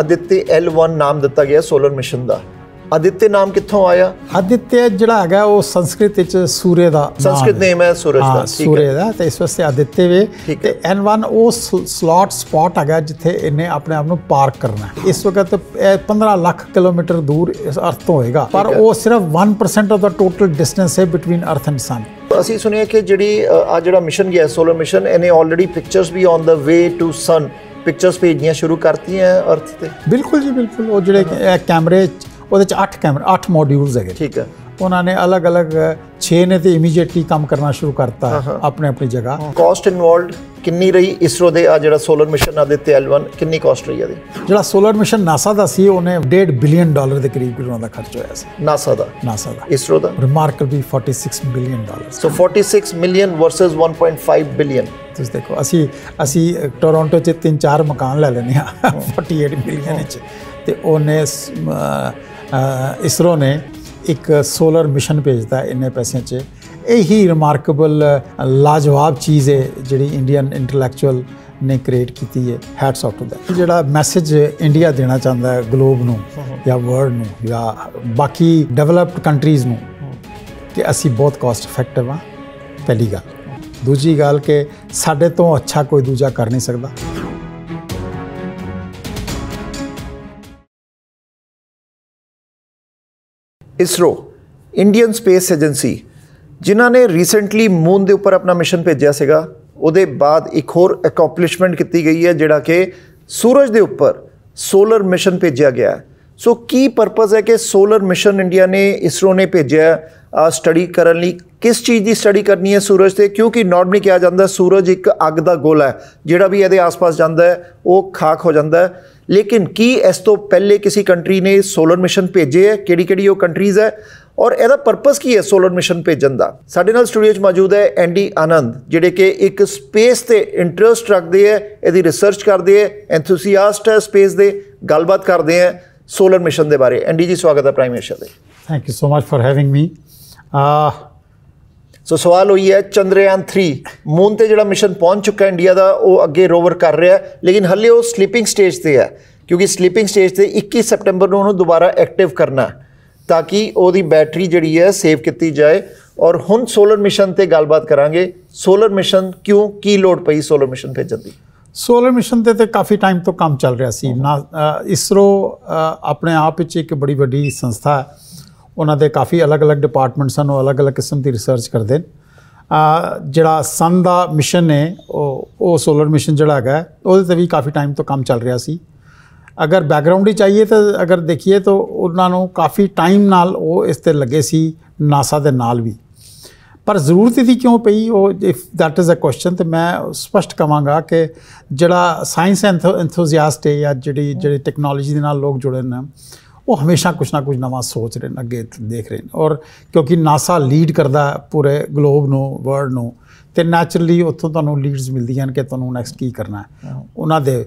ਅਦਿੱਤੇ L1 ਨਾਮ ਦਿੱਤਾ ਗਿਆ ਸੋਲਰ ਮਿਸ਼ਨ ਦਾ ਅਦਿੱਤੇ ਨਾਮ ਕਿੱਥੋਂ ਆਇਆ ਅਦਿੱਤੇ ਜਿਹੜਾ ਹੈਗਾ ਉਹ ਸੰਸਕ੍ਰਿਤ ਵਿੱਚ ਸੂਰੇ ਦਾ ਸੰਸਕ੍ਰਿਤ ਨੇਮ ਹੈ ਸੂਰਜ ਦਾ ਠੀਕ ਹੈ ਸੂਰਜ ਦਾ ਤੇ ਇਸ ਵਾਸਤੇ ਅਦਿੱਤੇ ਵੇ ਤੇ N1 ਉਹ ਸਲੌਟ ਸਪੌਟ ਹੈਗਾ ਜਿੱਥੇ ਇਹਨੇ ਆਪਣੇ ਆਪ ਨੂੰ ਪਾਰਕ ਕਰਨਾ ਇਸ ਵਕਤ 15 ਲੱਖ ਕਿਲੋਮੀਟਰ ਦੂਰ ਇਸ ਅਰਥ ਤੋਂ ਹੋਏਗਾ ਪਰ ਉਹ ਸਿਰਫ 1% ਆਫ ਦਾ ਟੋਟਲ ਡਿਸਟੈਂਸ ਹੈ ਬੀਟਵੀਨ ਅਰਥ ਐਂਡ ਸਨ ਅਸੀਂ ਸੁਣਿਆ ਕਿ ਜਿਹੜੀ ਆ ਜਿਹੜਾ ਮਿਸ਼ਨ ਗਿਆ ਸੋਲਰ ਮਿਸ਼ਨ ਇਹਨੇ ਆਲਰੇਡੀ ਪਿਕਚਰਸ ਵੀ on the way to Sun pictures ਭੇਜਣੀਆਂ ਸ਼ੁਰੂ ਕਰਤੀਆਂ ਅਰਥ ਤੇ ਬਿਲਕੁਲ ਜੀ ਬਿਲਕੁਲ ਉਹ ਜਿਹੜੇ ਕੈਮਰੇ ਉਹਦੇ ਚ 8 ਕੈਮਰੇ 8 ਮੋਡਿਊਲਸ ਹੈਗੇ ਠੀਕ ਹੈ ਉਹਨਾਂ ਨੇ ਅਲੱਗ-ਅਲੱਗ 6 ਨੇ ਤੇ ਇਮੀਡੀਏਟਲੀ ਕੰਮ ਕਰਨਾ ਸ਼ੁਰੂ ਕਰਤਾ ਆਪਣੇ ਆਪਣੀ ਜਗ੍ਹਾ ਕਾਸਟ ਇਨਵੋਲਡ ਕਿੰਨੀ ਰਹੀ ਇਸਰੋ ਦੇ ਆ ਜਿਹੜਾ ਸੋਲਰ ਮਿਸ਼ਨ ਆ ਦਿੱਤੇ ਐਲ1 ਕਿੰਨੀ ਕਾਸਟ ਰਹੀ ਆ ਦੀ ਜਿਹੜਾ ਸੋਲਰ ਮਿਸ਼ਨ ਨਾਸਾ ਦਾ ਸੀ ਉਹਨੇ 1.5 ਬਿਲੀਅਨ ਡਾਲਰ ਦੇ ਕਰੀਬ ਉਹਨਾਂ ਦਾ ਖਰਚ ਹੋਇਆ ਸੀ ਨਾਸਾ ਦਾ ਨਾਸਾ ਦਾ ਇਸਰੋ ਦਾ remarkably 46 billion dollar so 46 million versus 1.5 billion ਤੁਸੀਂ ਦੇਖੋ ਅਸੀਂ ਅਸੀਂ ਟੋਰਾਂਟੋ 'ਚ 3-4 ਮਕਾਨ ਲੈ ਲੈਨੇ ਆ 48 ਬਿਲੀਅਨ 'ਚ ਤੇ ਉਹਨੇ ਇਸਰੋ ਨੇ ਇੱਕ ਸੋਲਰ ਮਿਸ਼ਨ ਭੇਜਦਾ ਇੰਨੇ ਪੈਸਿਆਂ 'ਚ ਇਹ ਹੀ ਰਿਮਾਰਕੇਬਲ ਲਾਜਵਾਬ ਚੀਜ਼ ਹੈ ਜਿਹੜੀ ਇੰਡੀਅਨ ਇੰਟੈਲੈਕਚੁਅਲ ਨੇ ਕ੍ਰੀਏਟ ਕੀਤੀ ਹੈ ਹੈਟਸ ਆਫ ਟੂ ਦੈਟ ਜਿਹੜਾ ਮੈਸੇਜ ਇੰਡੀਆ ਦੇਣਾ ਚਾਹੁੰਦਾ ਹੈ ਗਲੋਬ ਨੂੰ ਜਾਂ ਵਰਲਡ ਨੂੰ ਜਾਂ ਬਾਕੀ ਡਿਵੈਲਪਡ ਕੰਟਰੀਜ਼ ਨੂੰ ਕਿ ਅਸੀਂ ਬਹੁਤ ਕਾਸਟ ਇਫੈਕਟਿਵ ਆ ਪਹਿਲੀ ਗੱਲ ਦੂਜੀ ਗੱਲ ਕਿ ਸਾਡੇ ਤੋਂ ਅੱਛਾ ਕੋਈ ਦੂਜਾ ਕਰ ਨਹੀਂ ਸਕਦਾ ਇਸਰੋ ਇੰਡੀਅਨ ਸਪੇਸ ਏਜੰਸੀ ਜਿਨ੍ਹਾਂ ਨੇ ਰੀਸੈਂਟਲੀ ਮੂਨ ਦੇ ਉੱਪਰ ਆਪਣਾ ਮਿਸ਼ਨ ਭੇਜਿਆ ਸੀਗਾ ਉਹਦੇ ਬਾਅਦ ਇੱਕ ਹੋਰ ਅਕੰਪਲਿਸ਼ਮੈਂਟ ਕੀਤੀ ਗਈ ਹੈ ਜਿਹੜਾ ਕਿ ਸੂਰਜ ਦੇ ਉੱਪਰ ਸੋਲਰ ਮਿਸ਼ਨ ਭੇਜਿਆ ਗਿਆ ਸੋ ਕੀ ਪਰਪਸ ਹੈ ਕਿ ਸੋਲਰ ਮਿਸ਼ਨ ਇੰਡੀਆ ਨੇ ਇਸਰੋ ਨੇ ਭੇਜਿਆ ਸਟੱਡੀ ਕਰਨ ਲਈ ਕਿਸ ਚੀਜ਼ ਦੀ ਸਟੱਡੀ ਕਰਨੀ ਹੈ ਸੂਰਜ ਤੇ ਕਿਉਂਕਿ ਨਾਰਮਲੀ ਕਿਹਾ ਜਾਂਦਾ ਸੂਰਜ ਇੱਕ ਅੱਗ ਦਾ ਗੋਲਾ ਹੈ ਜਿਹੜਾ ਵੀ ਇਹਦੇ ਆਸ-ਪਾਸ ਜਾਂਦਾ ਹੈ ਉਹ ਖਾਕ ਹੋ ਜਾਂਦਾ ਹੈ ਲੇਕਿਨ ਕੀ ਇਸ ਤੋਂ ਪਹਿਲੇ ਕਿਸੇ ਕੰਟਰੀ ਨੇ ਸੋਲਰ ਮਿਸ਼ਨ ਭੇਜੇ ਹੈ ਕਿਹੜੀ-ਕਿਹੜੀ ਉਹ ਕੰਟਰੀਜ਼ ਹੈ ਔਰ ਇਹਦਾ ਪਰਪਸ ਕੀ ਹੈ ਸੋਲਰ ਮਿਸ਼ਨ ਭੇਜਣ ਦਾ ਸਾਡੇ ਨਾਲ ਸਟੂਡੀਓ 'ਚ ਮੌਜੂਦ ਹੈ ਐਂਡੀ ਆਨੰਦ ਜਿਹੜੇ ਕਿ ਇੱਕ ਸਪੇਸ ਤੇ ਇੰਟਰਸਟ ਰੱਖਦੇ ਹੈ ਇਹਦੀ ਰਿਸਰਚ ਕਰਦੇ ਹੈ ਐਂਥੂਸੀਆਸਟ ਹੈ ਸਪੇਸ ਦੇ ਗੱਲਬਾਤ ਕਰਦੇ ਹੈ ਸੋਲਰ ਮਿਸ਼ਨ ਦੇ ਬਾਰੇ ਐਂਡੀ ਜੀ ਸਵਾਗਤ ਹੈ ਪ੍ਰਾਈਮ ਮਿਨਿਸਟਰ ਦੇ thank you so much for having me ਆ ਸੋ ਸਵਾਲ ਹੋਈ ਹੈ ਚੰਦਰਯਾਨ 3 ਮੂਨ ਤੇ ਜਿਹੜਾ ਮਿਸ਼ਨ ਪਹੁੰਚ ਚੁੱਕਾ ਇੰਡੀਆ ਦਾ ਉਹ ਅੱਗੇ ਰੋਵਰ ਕਰ ਰਿਹਾ ਲੇਕਿਨ ਹੱਲੇ ਉਹ ਸਲੀਪਿੰਗ ਸਟੇਜ ਤੇ ਹੈ ਕਿਉਂਕਿ ਸਲੀਪਿੰਗ ਸਟੇਜ ਤੇ 21 ਸਪਟੈਂਬਰ ਨੂੰ ਉਹਨੂੰ ਦੁਬਾਰਾ ਐਕਟਿਵ ਕਰਨਾ ਤਾਂ ਕਿ ਉਹਦੀ ਬੈਟਰੀ ਜਿਹੜੀ ਹੈ ਸੇਵ ਕੀਤੀ ਜਾਏ ਔਰ ਹੁਣ ਸੋਲਰ ਮਿਸ਼ਨ ਤੇ ਗੱਲਬਾਤ ਕਰਾਂਗੇ ਸੋਲਰ ਮਿਸ਼ਨ ਕਿਉਂ ਕੀ ਲੋਡ ਪਈ ਸੋਲਰ ਮਿਸ਼ਨ ਭੇਜਣ ਦੀ ਸੋਲਰ ਮਿਸ਼ਨ ਤੇ ਤੇ ਕਾਫੀ ਟਾਈਮ ਤੋਂ ਕੰਮ ਚੱਲ ਰਿਹਾ ਸੀ ਨਾ ਇਸਰੋ ਆਪਣੇ ਆਪ ਵਿੱਚ ਇੱਕ ਬੜੀ ਵੱਡੀ ਸੰਸਥਾ ਹੈ ਉਹਨਾਂ ਦੇ ਕਾਫੀ ਅਲੱਗ-ਅਲੱਗ ਡਿਪਾਰਟਮੈਂਟਸ ਹਨ ਉਹ ਅਲੱਗ-ਅਲੱਗ ਕਿਸਮ ਦੀ ਰਿਸਰਚ ਕਰਦੇ ਨੇ ਜਿਹੜਾ ਸਨ ਦਾ ਮਿਸ਼ਨ ਹੈ ਉਹ ਉਹ ਸੋਲਰ ਮਿਸ਼ਨ ਜਿਹੜਾ ਹੈਗਾ ਉਹਦੇ ਤੇ ਵੀ ਕਾਫੀ ਟਾਈਮ ਤੋਂ ਕੰਮ ਚੱਲ ਰਿਹਾ ਸੀ ਅਗਰ ਬੈਕਗ੍ਰਾਉਂਡ ਹੀ ਚਾਹੀਏ ਤਾਂ ਅਗਰ ਦੇਖੀਏ ਤਾਂ ਉਹਨਾਂ ਨੂੰ ਕਾਫੀ ਟਾਈਮ ਨਾਲ ਉਹ ਇਸ ਤੇ ਲੱਗੇ ਸੀ ਨਾਸਾ ਦੇ ਨਾਲ ਵੀ ਪਰ ਜ਼ਰੂਰਤ ਇਹਦੀ ਕਿਉਂ ਪਈ ਉਹ if that is a question ਤੇ ਮੈਂ ਸਪਸ਼ਟ ਕਵਾਂਗਾ ਕਿ ਜਿਹੜਾ ਸਾਇੰਸ ਐਂਥੋਸੀਆਸਟ ਹੈ ਜਾਂ ਜਿਹੜੀ ਜਿਹੜੀ ਟੈਕਨੋਲੋਜੀ ਦੇ ਨਾਲ ਲੋਕ ਜੁੜੇ ਨੇ ਉਹ ਹਮੇਸ਼ਾ ਕੁਛ ਨਾ ਕੁਛ ਨਵਾਂ ਸੋਚ ਰਹੇ ਨੇ ਅੱਗੇ ਦੇਖ ਰਹੇ ਨੇ ਔਰ ਕਿਉਂਕਿ NASA ਲੀਡ ਕਰਦਾ ਪੂਰੇ ਗਲੋਬ ਨੂੰ ਵਰਲਡ ਨੂੰ ਤੇ ਨੈਚੁਰਲੀ ਉੱਥੋਂ ਤੁਹਾਨੂੰ ਲੀਡਸ ਮਿਲਦੀਆਂ ਨੇ ਕਿ ਤੁਹਾਨੂੰ ਨੈਕਸਟ ਕੀ ਕਰਨਾ ਹੈ ਉਹਨਾਂ ਦੇ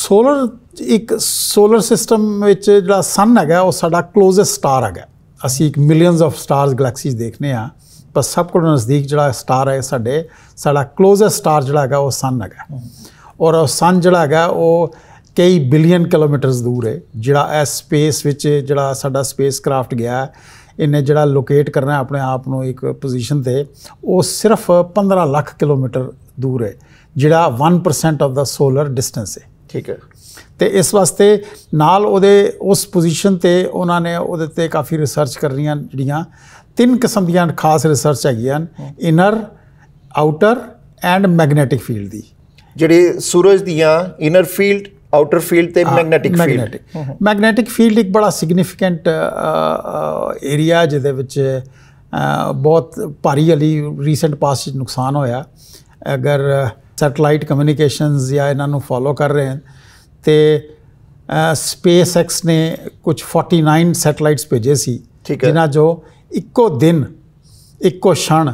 ਸੋਲਰ ਇੱਕ ਸੋਲਰ ਸਿਸਟਮ ਵਿੱਚ ਜਿਹੜਾ ਸਨ ਹੈਗਾ ਉਹ ਸਾਡਾ ক্লোਜ਼ੈਸਟ ਸਟਾਰ ਹੈਗਾ ਅਸੀਂ ਇੱਕ ਮਿਲੀਅਨਸ ਆਫ ਸਟਾਰਸ ਗੈਲੈਕਸੀਜ਼ ਦੇਖਨੇ ਆ ਪਰ ਸਭ ਤੋਂ ਨਜ਼ਦੀਕ ਜਿਹੜਾ ਸਟਾਰ ਹੈ ਸਾਡੇ ਸਾਡਾ ক্লোਜ਼ੈਸਟ ਸਟਾਰ ਜਿਹੜਾ ਹੈਗਾ ਉਹ ਸਨ ਹੈਗਾ ਔਰ ਉਹ ਸਨ ਜਿਹੜਾ ਹੈਗਾ ਉਹ ਕਈ ਬਿਲੀਅਨ ਕਿਲੋਮੀਟਰਸ ਦੂਰ ਹੈ ਜਿਹੜਾ ਇਸ ਸਪੇਸ ਵਿੱਚ ਜਿਹੜਾ ਸਾਡਾ ਸਪੇਸ ਕਰਾਫਟ ਗਿਆ ਇਹਨੇ ਜਿਹੜਾ ਲੋਕੇਟ ਕਰਨਾ ਆਪਣੇ ਆਪ ਨੂੰ ਇੱਕ ਪੋਜੀਸ਼ਨ ਤੇ ਉਹ ਸਿਰਫ 15 ਲੱਖ ਕਿਲੋਮੀਟਰ ਦੂਰ ਹੈ ਜਿਹੜਾ 1% ਆਫ ਦਾ ਸੋਲਰ ਡਿਸਟੈਂਸ ਹੈ ਠੀਕ ਹੈ ਤੇ ਇਸ ਵਾਸਤੇ ਨਾਲ ਉਹਦੇ ਉਸ ਪੋਜੀਸ਼ਨ ਤੇ ਉਹਨਾਂ ਨੇ ਉਹਦੇ ਤੇ ਕਾਫੀ ਰਿਸਰਚ ਕਰਨੀਆਂ ਜਿਹੜੀਆਂ ਤਿੰਨ ਕਿਸਮ ਦੀਆਂ ਖਾਸ ਰਿਸਰਚ ਹੈਗੀਆਂ inner outer and magnetic field ਦੀ ਜਿਹੜੇ ਸੂਰਜ ਦੀਆਂ ਇਨਰ ਫੀਲਡ ਆਊਟਰ ਫੀਲਡ ਤੇ ਮੈਗਨੈਟਿਕ ਫੀਲਡ ਮੈਗਨੈਟਿਕ ਫੀਲਡ ਇੱਕ ਬੜਾ ਸਿਗਨੀਫੀਕੈਂਟ ਏਰੀਆ ਜਿਹਦੇ ਵਿੱਚ ਬਹੁਤ ਭਾਰੀ ਅਲੀ ਰੀਸੈਂਟ ਪਾਸਟ ਵਿੱਚ ਨੁਕਸਾਨ ਹੋਇਆ ਅਗਰ ਸੈਟਲਾਈਟ ਕਮਿਊਨੀਕੇਸ਼ਨਸ ਜਾਂ ਇਹਨਾਂ ਨੂੰ ਫਾਲੋ ਕਰ ਰਹੇ ਹਨ ਤੇ ਸਪੇਸ ਐਕਸ ਨੇ ਕੁਝ 49 ਸੈਟਲਾਈਟਸ ਭੇਜੇ ਸੀ ਜਿਨ੍ਹਾਂ ਜੋ ਇੱਕੋ ਦਿਨ ਇੱਕੋ ਛਣ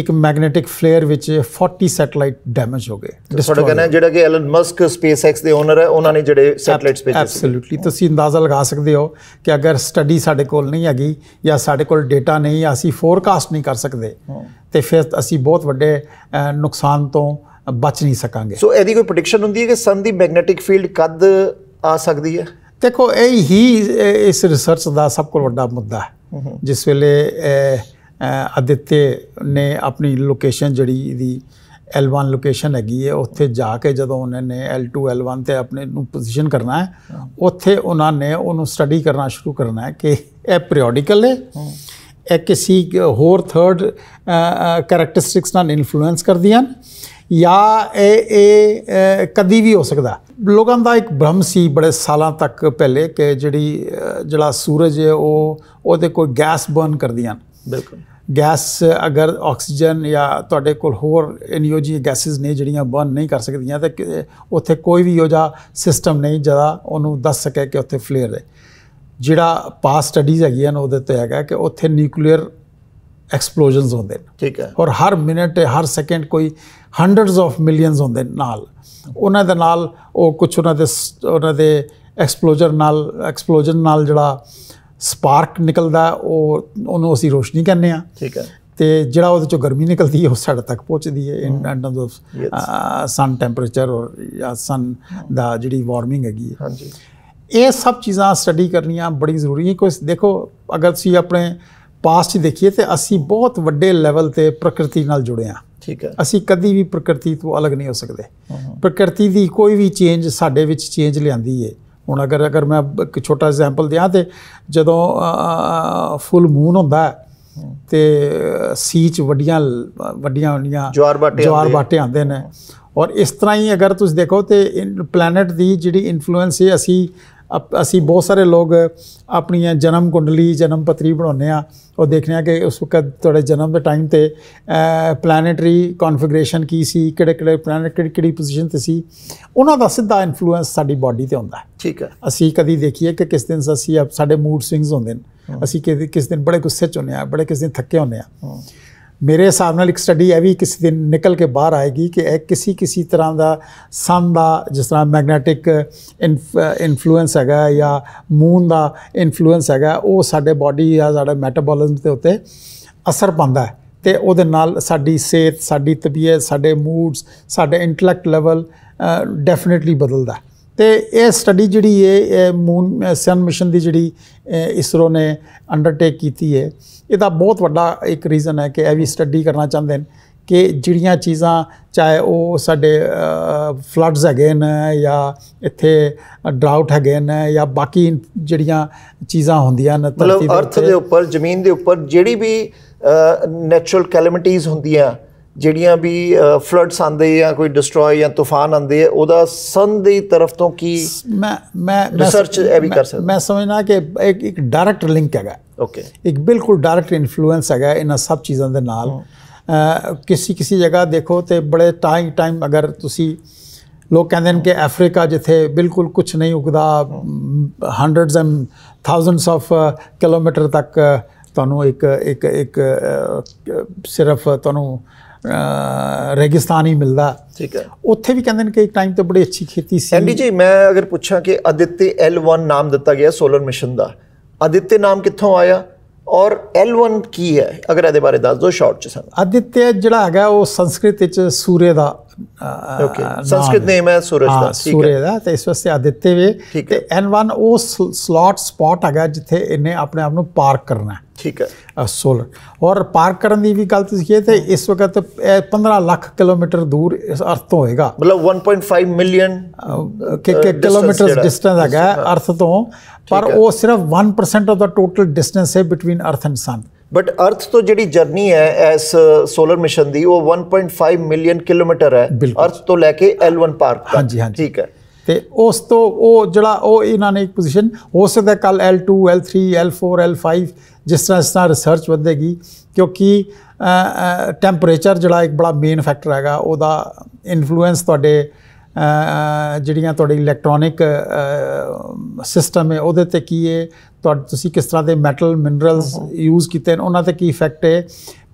ਇੱਕ ਮੈਗਨੇਟਿਕ ਫਲੇਅਰ ਵਿੱਚ 40 ਸੈਟੇਲਾਈਟ ਡੈਮੇਜ ਹੋ ਗਏ ਤੁਹਾਡਾ ਕਹਿੰਦਾ ਜਿਹੜਾ ਕਿ ਐਲਨ ਮਸਕ ਸਪੇਸ ਐਕਸ ਦੇ ਓਨਰ ਹੈ ਉਹਨਾਂ ਨੇ ਜਿਹੜੇ ਸੈਟੇਲਾਈਟਸ ਭੇਜੇ ਐਬਸੋਲੂਟਲੀ ਤੁਸੀਂ ਅੰਦਾਜ਼ਾ ਲਗਾ ਸਕਦੇ ਹੋ ਕਿ ਅਗਰ ਸਟੱਡੀ ਸਾਡੇ ਕੋਲ ਨਹੀਂ ਹੈਗੀ ਜਾਂ ਸਾਡੇ ਕੋਲ ਡਾਟਾ ਨਹੀਂ ਅਸੀਂ ਫੋਰਕਾਸਟ ਨਹੀਂ ਕਰ ਸਕਦੇ ਤੇ ਫਿਰ ਅਸੀਂ ਬਹੁਤ ਵੱਡੇ ਨੁਕਸਾਨ ਤੋਂ ਬਚ ਨਹੀਂ ਸਕਾਂਗੇ ਸੋ ਇਹਦੀ ਕੋਈ ਪ੍ਰੈਡਿਕਸ਼ਨ ਹੁੰਦੀ ਹੈ ਕਿ ਸਨ ਦੀ ਮੈਗਨੇਟਿਕ ਫੀਲਡ ਕਦ ਆ ਸਕਦੀ ਹੈ ਦੇਖੋ ਇਹ ਹੀ ਇਸ ਰਿਸਰਚ ਦਾ ਸਭ ਤੋਂ ਵੱਡਾ ਮੁੱਦਾ ਹੈ ਜਿਸ ਵੇਲੇ ਅਦਿੱਤੇ ਨੇ ਆਪਣੀ ਲੋਕੇਸ਼ਨ ਜਿਹੜੀ ਦੀ L1 ਲੋਕੇਸ਼ਨ ਹੈਗੀ ਹੈ ਉੱਥੇ ਜਾ ਕੇ ਜਦੋਂ ਉਹਨਾਂ ਨੇ L2 L1 ਤੇ ਆਪਣੇ ਨੂੰ ਪੋਜੀਸ਼ਨ ਕਰਨਾ ਹੈ ਉੱਥੇ ਉਹਨਾਂ ਨੇ ਉਹਨੂੰ ਸਟੱਡੀ ਕਰਨਾ ਸ਼ੁਰੂ ਕਰਨਾ ਹੈ ਕਿ ਇਹ ਪੀਰੀਓਡਿਕਲ ਹੈ ਇਹ ਕਿਸੇ ਹੋਰ ਥਰਡ ਕੈਰੈਕਟਰਿਸਟਿਕਸ ਨਾਲ ਇਨਫਲੂਐਂਸ ਕਰਦੀਆਂ ਜਾਂ ਇਹ ਇਹ ਕਦੀ ਵੀ ਹੋ ਸਕਦਾ ਲੋਕਾਂ ਦਾ ਇੱਕ ਭ੍ਰਮ ਸੀ ਬੜੇ ਸਾਲਾਂ ਤੱਕ ਪਹਿਲੇ ਕਿ ਜਿਹੜੀ ਜਿਹੜਾ ਸੂਰਜ ਹੈ ਉਹ ਉਹਦੇ ਕੋਈ ਗੈਸ ਬਰਨ ਕਰਦੀਆਂ ਬਿਲਕੁਲ ਗੈਸ ਅਗਰ ਆਕਸੀਜਨ ਜਾਂ ਤੁਹਾਡੇ ਕੋਲ ਹੋਰ ਐਨਯੂਜੀ ਗੈਸਸ ਨੇ ਜਿਹੜੀਆਂ ਬਰਨ ਨਹੀਂ ਕਰ ਸਕਦੀਆਂ ਤੇ ਉੱਥੇ ਕੋਈ ਵੀ ਯੋਜਾ ਸਿਸਟਮ ਨਹੀਂ ਜਿਹੜਾ ਉਹਨੂੰ ਦੱਸ ਸਕੇ ਕਿ ਉੱਥੇ ਫਲੇਅਰ ਹੈ ਜਿਹੜਾ ਪਾਸ ਸਟੱਡੀਜ਼ ਹੈਗੀਆਂ ਨੇ ਉਹਦੇ ਤੇ ਹੈਗਾ ਕਿ ਉੱਥੇ ਨਿਊਕਲੀਅਰ ਐਕਸਪਲੋਜਨਸ ਹੁੰਦੇ ਨੇ ਠੀਕ ਹੈ ਔਰ ਹਰ ਮਿੰਟ ਹਰ ਸੈਕਿੰਡ ਕੋਈ ਹੰਡਰਡਸ ਆਫ ਮਿਲੀਅਨਸ ਹੁੰਦੇ ਨਾਲ ਉਹਨਾਂ ਦੇ ਨਾਲ ਉਹ ਕੁਝ ਉਹਨਾਂ ਦੇ ਉਹਨਾਂ ਦੇ ਐਕਸਪਲੋਜਰ ਨਾਲ ਐਕਸਪਲੋਜਨ ਨਾਲ ਜਿਹੜਾ ਸਪਾਰਕ ਨਿਕਲਦਾ ਉਹ ਉਹਨੂੰ ਅਸੀਂ ਰੋਸ਼ਨੀ ਕਹਿੰਦੇ ਆ ਠੀਕ ਹੈ ਤੇ ਜਿਹੜਾ ਉਹਦੇ ਚੋਂ ਗਰਮੀ ਨਿਕਲਦੀ ਹੈ ਉਹ ਸਾਡੇ ਤੱਕ ਪਹੁੰਚਦੀ ਹੈ in and of Sun temperature ਔਰ ਜਾਂ ਸਨ ਦਾ ਜਿਹੜੀ ਵਾਰਮਿੰਗ ਹੈਗੀ ਹੈ ਹਾਂਜੀ ਇਹ ਸਭ ਚੀਜ਼ਾਂ ਸਟੱਡੀ ਕਰਨੀਆਂ ਬੜੀ ਜ਼ਰੂਰੀ ਹੈ ਕੋਈ ਦੇਖੋ ਅਗਰ ਤੁਸੀਂ ਆਪਣੇ ਪਾਸਟ ਦੇਖੀਏ ਤੇ ਅਸੀਂ ਬਹੁਤ ਵੱਡੇ ਲੈਵਲ ਤੇ ਪ੍ਰਕਿਰਤੀ ਨਾਲ ਜੁੜੇ ਆ ਠੀਕ ਹੈ ਅਸੀਂ ਕਦੀ ਵੀ ਪ੍ਰਕਿਰਤੀ ਤੋਂ ਅਲੱਗ ਨਹੀਂ ਹੋ ਸਕਦੇ ਪ੍ਰਕਿਰਤੀ ਦੀ ਕੋਈ ਵੀ ਚੇਂਜ ਸਾਡੇ ਵਿੱਚ ਚੇਂਜ ਲਿਆਂਦੀ ਹੈ ਹੁਣ ਅਗਰ ਅਗਰ ਮੈਂ ਇੱਕ ਛੋਟਾ ਐਗਜ਼ਾਮਪਲ ਦਿਆਂ ਤੇ ਜਦੋਂ ਫੁੱਲ ਮੂਨ ਹੁੰਦਾ ਹੈ ਤੇ ਸੀਚ ਵੱਡੀਆਂ ਵੱਡੀਆਂ ਹੁੰਦੀਆਂ ਜਵਾਰ ਬਾਟੇ ਜਵਾਰ ਬਾਟੇ ਆਉਂਦੇ ਨੇ ਔਰ ਇਸ ਤਰ੍ਹਾਂ ਹੀ ਅਗਰ ਤੁਸੀਂ ਦੇਖੋ ਤੇ ਪਲੈਨਟ ਦੀ ਜਿਹੜੀ ਇਨਫਲੂਐਂਸ ਹੈ ਅਸੀਂ ਅਸੀਂ ਬਹੁਤ ਸਾਰੇ ਲੋਕ ਆਪਣੀਆਂ ਜਨਮ ਕੁੰਡਲੀ ਜਨਮ ਪੱਤਰੀ ਬਣਾਉਂਦੇ ਆ ਉਹ ਦੇਖਦੇ ਆ ਕਿ ਉਸ ਵਕਤ ਤੁਹਾਡੇ ਜਨਮ ਦੇ ਟਾਈਮ ਤੇ ਪਲੈਨੇਟਰੀ ਕਨਫੀਗਰੇਸ਼ਨ ਕੀ ਸੀ ਕਿਹੜੇ ਕਿਹੜੇ ਪਲੈਨੇਟ ਕਿਹੜੀ ਕਿਹੜੀ ਪੋਜੀਸ਼ਨ ਤੇ ਸੀ ਉਹਨਾਂ ਦਾ ਸਿੱਧਾ ਇਨਫਲੂਐਂਸ ਸਾਡੀ ਬਾਡੀ ਤੇ ਹੁੰਦਾ ਠੀਕ ਹੈ ਅਸੀਂ ਕਦੀ ਦੇਖੀਏ ਕਿ ਕਿਸ ਦਿਨ ਅਸੀਂ ਸਾਡੇ ਮੂਡ ਸਵਿੰਗਸ ਹੁੰਦੇ ਨੇ ਅਸੀਂ ਕਿਸ ਦਿਨ ਬੜੇ ਗੁੱਸੇ ਚ ਹੁੰਨੇ ਆ ਬੜੇ ਕਿਸ ਦਿਨ ਥੱਕੇ ਹੁੰਨੇ ਆ ਮੇਰੇ ਹਿਸਾਬ ਨਾਲ ਇੱਕ ਸਟੱਡੀ ਇਹ ਵੀ ਕਿਸੇ ਦਿਨ ਨਿਕਲ ਕੇ ਬਾਹਰ ਆਏਗੀ ਕਿ ਇਹ ਕਿਸੇ ਕਿਸੇ ਤਰ੍ਹਾਂ ਦਾ ਸਨ ਦਾ ਜਿਸ ਤਰ੍ਹਾਂ ਮੈਗਨੈਟਿਕ ਇਨਫਲੂਐਂਸ ਹੈਗਾ ਜਾਂ ਮੂਨ ਦਾ ਇਨਫਲੂਐਂਸ ਹੈਗਾ ਉਹ ਸਾਡੇ ਬਾਡੀ ਜਾਂ ਸਾਡੇ ਮੈਟਾਬੋਲਿਜ਼ਮ ਦੇ ਉੱਤੇ ਅਸਰ ਪਾਉਂਦਾ ਹੈ ਤੇ ਉਹਦੇ ਨਾਲ ਸਾਡੀ ਸਿਹਤ ਸਾਡੀ ਤਬੀਅਤ ਸਾਡੇ ਮੂਡਸ ਸਾਡੇ ਇੰਟੈਲੈਕਟ ਲੈਵਲ ਡੈਫੀਨਿਟਲੀ ਬਦਲਦਾ ਤੇ ਇਹ ਸਟੱਡੀ ਜਿਹੜੀ ਇਹ ਮੂਨ ਸਨ ਮਿਸ਼ਨ ਦੀ ਜਿਹੜੀ ਇਸਰੋ ਨੇ ਅੰਡਰਟੇਕ ਕੀਤੀ ਹੈ ਇਹਦਾ ਬਹੁਤ ਵੱਡਾ ਇੱਕ ਰੀਜ਼ਨ ਹੈ ਕਿ ਇਹ ਵੀ ਸਟੱਡੀ ਕਰਨਾ ਚਾਹੁੰਦੇ ਨੇ ਕਿ ਜਿਹੜੀਆਂ ਚੀਜ਼ਾਂ ਚਾਹੇ ਉਹ ਸਾਡੇ ਫਲੱਡਸ ਹੈਗੇ ਨੇ ਜਾਂ ਇੱਥੇ ਡਰਾਊਟ ਹੈਗੇ ਨੇ ਜਾਂ ਬਾਕੀ ਜਿਹੜੀਆਂ ਚੀਜ਼ਾਂ ਹੁੰਦੀਆਂ ਨੇ ਧਰਤੀ ਦੇ ਮਤਲਬ ਅਰਥ ਦੇ ਉੱਪਰ ਜ਼ਮੀਨ ਦੇ ਉੱਪਰ ਜਿਹੜੀ ਵੀ ਨੈਚੁਰਲ ਕੈਲਮਿਟੀਜ਼ ਹੁੰਦੀਆਂ ਜਿਹੜੀਆਂ ਵੀ ਫਲੱਡਸ ਆਂਦੇ ਜਾਂ ਕੋਈ ਡਿਸਟਰੋਏ ਜਾਂ ਤੂਫਾਨ ਆਂਦੇ ਆ ਉਹਦਾ ਸੰਨ ਦੀ ਤਰਫ ਤੋਂ ਕੀ ਮੈਂ ਮੈਂ ਰਿਸਰਚ ਇਹ ਵੀ ਕਰ ਸਕਦਾ ਮੈਂ ਸਮਝਣਾ ਕਿ ਇੱਕ ਇੱਕ ਡਾਇਰੈਕਟ ਲਿੰਕ ਹੈਗਾ ਓਕੇ ਇੱਕ ਬਿਲਕੁਲ ਡਾਇਰੈਕਟ ਇਨਫਲੂਐਂਸ ਹੈਗਾ ਇਹਨਾਂ ਸਭ ਚੀਜ਼ਾਂ ਦੇ ਨਾਲ ਕਿਸੇ ਕਿਸੇ ਜਗ੍ਹਾ ਦੇਖੋ ਤੇ ਬੜੇ ਟਾਈਮ ਟਾਈਮ ਅਗਰ ਤੁਸੀਂ ਲੋਕ ਕਹਿੰਦੇ ਨੇ ਕਿ ਅਫਰੀਕਾ ਜਿੱਥੇ ਬਿਲਕੁਲ ਕੁਝ ਨਹੀਂ ਉਗਦਾ hundreds and thousands of kilometer ਤੱਕ ਤੁਹਾਨੂੰ ਇੱਕ ਇੱਕ ਇੱਕ ਸਿਰਫ ਤੁਹਾਨੂੰ ਰੇਗਿਸਤਾਨੀ ਮਿਲਦਾ ਠੀਕ ਹੈ ਉੱਥੇ ਵੀ ਕਹਿੰਦੇ ਨੇ ਕਿ ਇੱਕ ਟਾਈਮ ਤੇ ਬੜੀ ਅੱਛੀ ਖੇਤੀ ਸੀ ਐਂਡੀ ਜੀ ਮੈਂ ਅਗਰ ਪੁੱਛਾਂ ਕਿ ਅਦਿੱਤੇ L1 ਨਾਮ ਦਿੱਤਾ ਗਿਆ ਸੋਲਰ ਮਿਸ਼ਨ ਦਾ ਅਦਿੱਤੇ ਨਾਮ ਕਿੱਥੋਂ ਆਇਆ ਔਰ L1 ਕੀ ਹੈ ਅਗਰ ਇਹਦੇ ਬਾਰੇ ਦੱਸ ਦਿਓ ਸ਼ਾਰਟ ਚ ਸਾਨੂੰ ਅਦਿੱਤੇ ਜਿਹੜਾ ਹੈਗਾ ਉਹ ਸੰਸਕ੍ਰਿਤ ਵਿੱਚ ਸੂਰਜ ਦਾ ਓਕੇ ਸੰਸਕ੍ਰਿਤ ਨੇਮ ਹੈ ਸੂਰਜ ਦਾ ਠੀਕ ਹੈ ਸੂਰਜ ਦਾ ਤੇ ਇਸ ਵਾਸਤੇ ਅਦਿੱਤੇ ਵੇ ਤੇ N1 ਉਹ ਸਲੋਟ ਸਪਾਟ ਹੈਗਾ ਜਿੱਥੇ ਇਹਨੇ ਆਪਣੇ ਆਪ ਨੂੰ ਪਾਰਕ ਕਰਨਾ ਹੈ ਠੀਕ ਹੈ ਸੋਲਰ ਔਰ ਪਾਰਕ ਕਰਨ ਦੀ ਵੀ ਗੱਲ ਤੁਸੀਂ ਇਹ ਤੇ ਇਸ ਵਕਤ 15 ਲੱਖ ਕਿਲੋਮੀਟਰ ਦੂਰ ਇਸ ਅਰਥ ਤੋਂ ਹੋਏਗਾ ਮਤਲਬ 1.5 ਮਿਲੀਅਨ ਕਿਲੋਮੀਟਰ ਡਿਸਟੈਂਸ ਹੈਗਾ ਅਰਥ ਤੋਂ ਪਰ ਉਹ ਸਿਰਫ 1% ਆਫ ਦਾ ਟੋਟਲ ਡਿਸਟੈਂਸ ਹੈ between Earth and Sun but Earth ਤੋਂ ਜਿਹੜੀ ਜਰਨੀ ਹੈ ਇਸ ਸੋਲਰ ਮਿਸ਼ਨ ਦੀ ਉਹ 1.5 ਮਿਲੀਅਨ ਕਿਲੋਮੀਟਰ ਹੈ ਅਰਥ ਤੋਂ ਲੈ ਕੇ L1 ਪਾਰਕ ਤੱਕ ਹਾਂਜੀ ਹਾਂਜੀ ਠੀਕ ਹੈ ਤੇ ਉਸ ਤੋਂ ਉਹ ਜਿਹੜਾ ਉਹ ਇਹਨਾਂ ਨੇ ਇੱਕ ਪੋਜੀਸ਼ਨ ਹੋ ਸਕਦਾ ਕੱਲ L2 L3 L4 L5 ਜਿਸ ਤਰ੍ਹਾਂ ਇਸ ਤਰ੍ਹਾਂ ਰਿਸਰਚ ਵਧੇਗੀ ਕਿਉਂਕਿ ਟੈਂਪਰੇਚਰ ਜਿਹੜਾ ਇੱਕ ਬੜਾ ਮੇਨ ਫੈਕਟਰ ਹੈਗਾ ਉਹਦਾ ਇਨਫਲੂਐਂਸ ਤੁਹਾਡੇ ਜਿਹੜੀਆਂ ਤੁਹਾਡੀ ਇਲੈਕਟ੍ਰੋਨਿਕ ਸਿਸਟਮ ਹੈ ਉਹਦੇ ਤੇ ਕੀ ਹੈ ਤੁਸੀਂ ਕਿਸ ਤਰ੍ਹਾਂ ਦੇ ਮੈਟਲ ਮਿਨਰਲਸ ਯੂਜ਼ ਕੀਤੇ ਨੇ ਉਹਨਾਂ ਤੇ ਕੀ ਇਫੈਕਟ ਹੈ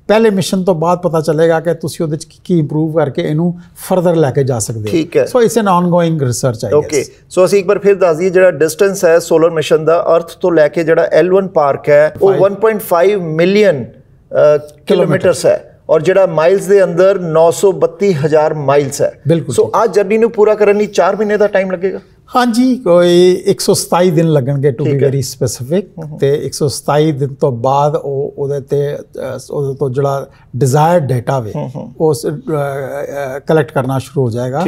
ਪਹਿਲੇ ਮਿਸ਼ਨ ਤੋਂ ਬਾਅਦ ਪਤਾ ਚੱਲੇਗਾ ਕਿ ਤੁਸੀਂ ਉਹਦੇ ਵਿੱਚ ਕੀ ਕੀ ਇੰਪਰੂਵ ਕਰਕੇ ਇਹਨੂੰ ਫਰਦਰ ਲੈ ਕੇ ਜਾ ਸਕਦੇ ਹੋ ਠੀਕ ਹੈ so it's an ongoing research I okay so ਅਸੀਂ ਇੱਕ ਵਾਰ ਫਿਰ ਦੱਸ ਦਈਏ ਜਿਹੜਾ ਡਿਸਟੈਂਸ ਹੈ ਸੋਲਰ ਮਿਸ਼ਨ ਦਾ ਅਰਥ ਤੋਂ ਲੈ ਕੇ ਜਿਹੜਾ L1 ਪਾਰਕ ਹੈ ਉਹ 1.5 ਮਿਲੀਅਨ ਕਿਲੋਮੀਟਰਸ ਹੈ ਔਰ ਜਿਹੜਾ ਮਾਈਲਸ ਦੇ ਅੰਦਰ 932000 ਮਾਈਲਸ ਹੈ ਸੋ ਆ ਜਰਨੀ ਨੂੰ ਪੂਰਾ ਕਰਨ ਲਈ 4 ਮਹੀਨੇ ਦਾ ਟਾਈਮ ਲੱਗੇਗਾ ਹਾਂਜੀ ਕੋਈ 127 ਦਿਨ ਲੱਗਣਗੇ ਟੂ ਬੀ ਵੈਰੀ ਸਪੈਸਿਫਿਕ ਤੇ 127 ਦਿਨ ਤੋਂ ਬਾਅਦ ਉਹ ਉਹਦੇ ਤੇ ਉਹਦੇ ਤੋਂ ਜਿਹੜਾ ਡਿਜ਼ਾਇਰ ਡਾਟਾ ਵੇ ਉਸ ਕਲੈਕਟ ਕਰਨਾ ਸ਼ੁਰੂ ਹੋ ਜਾਏਗਾ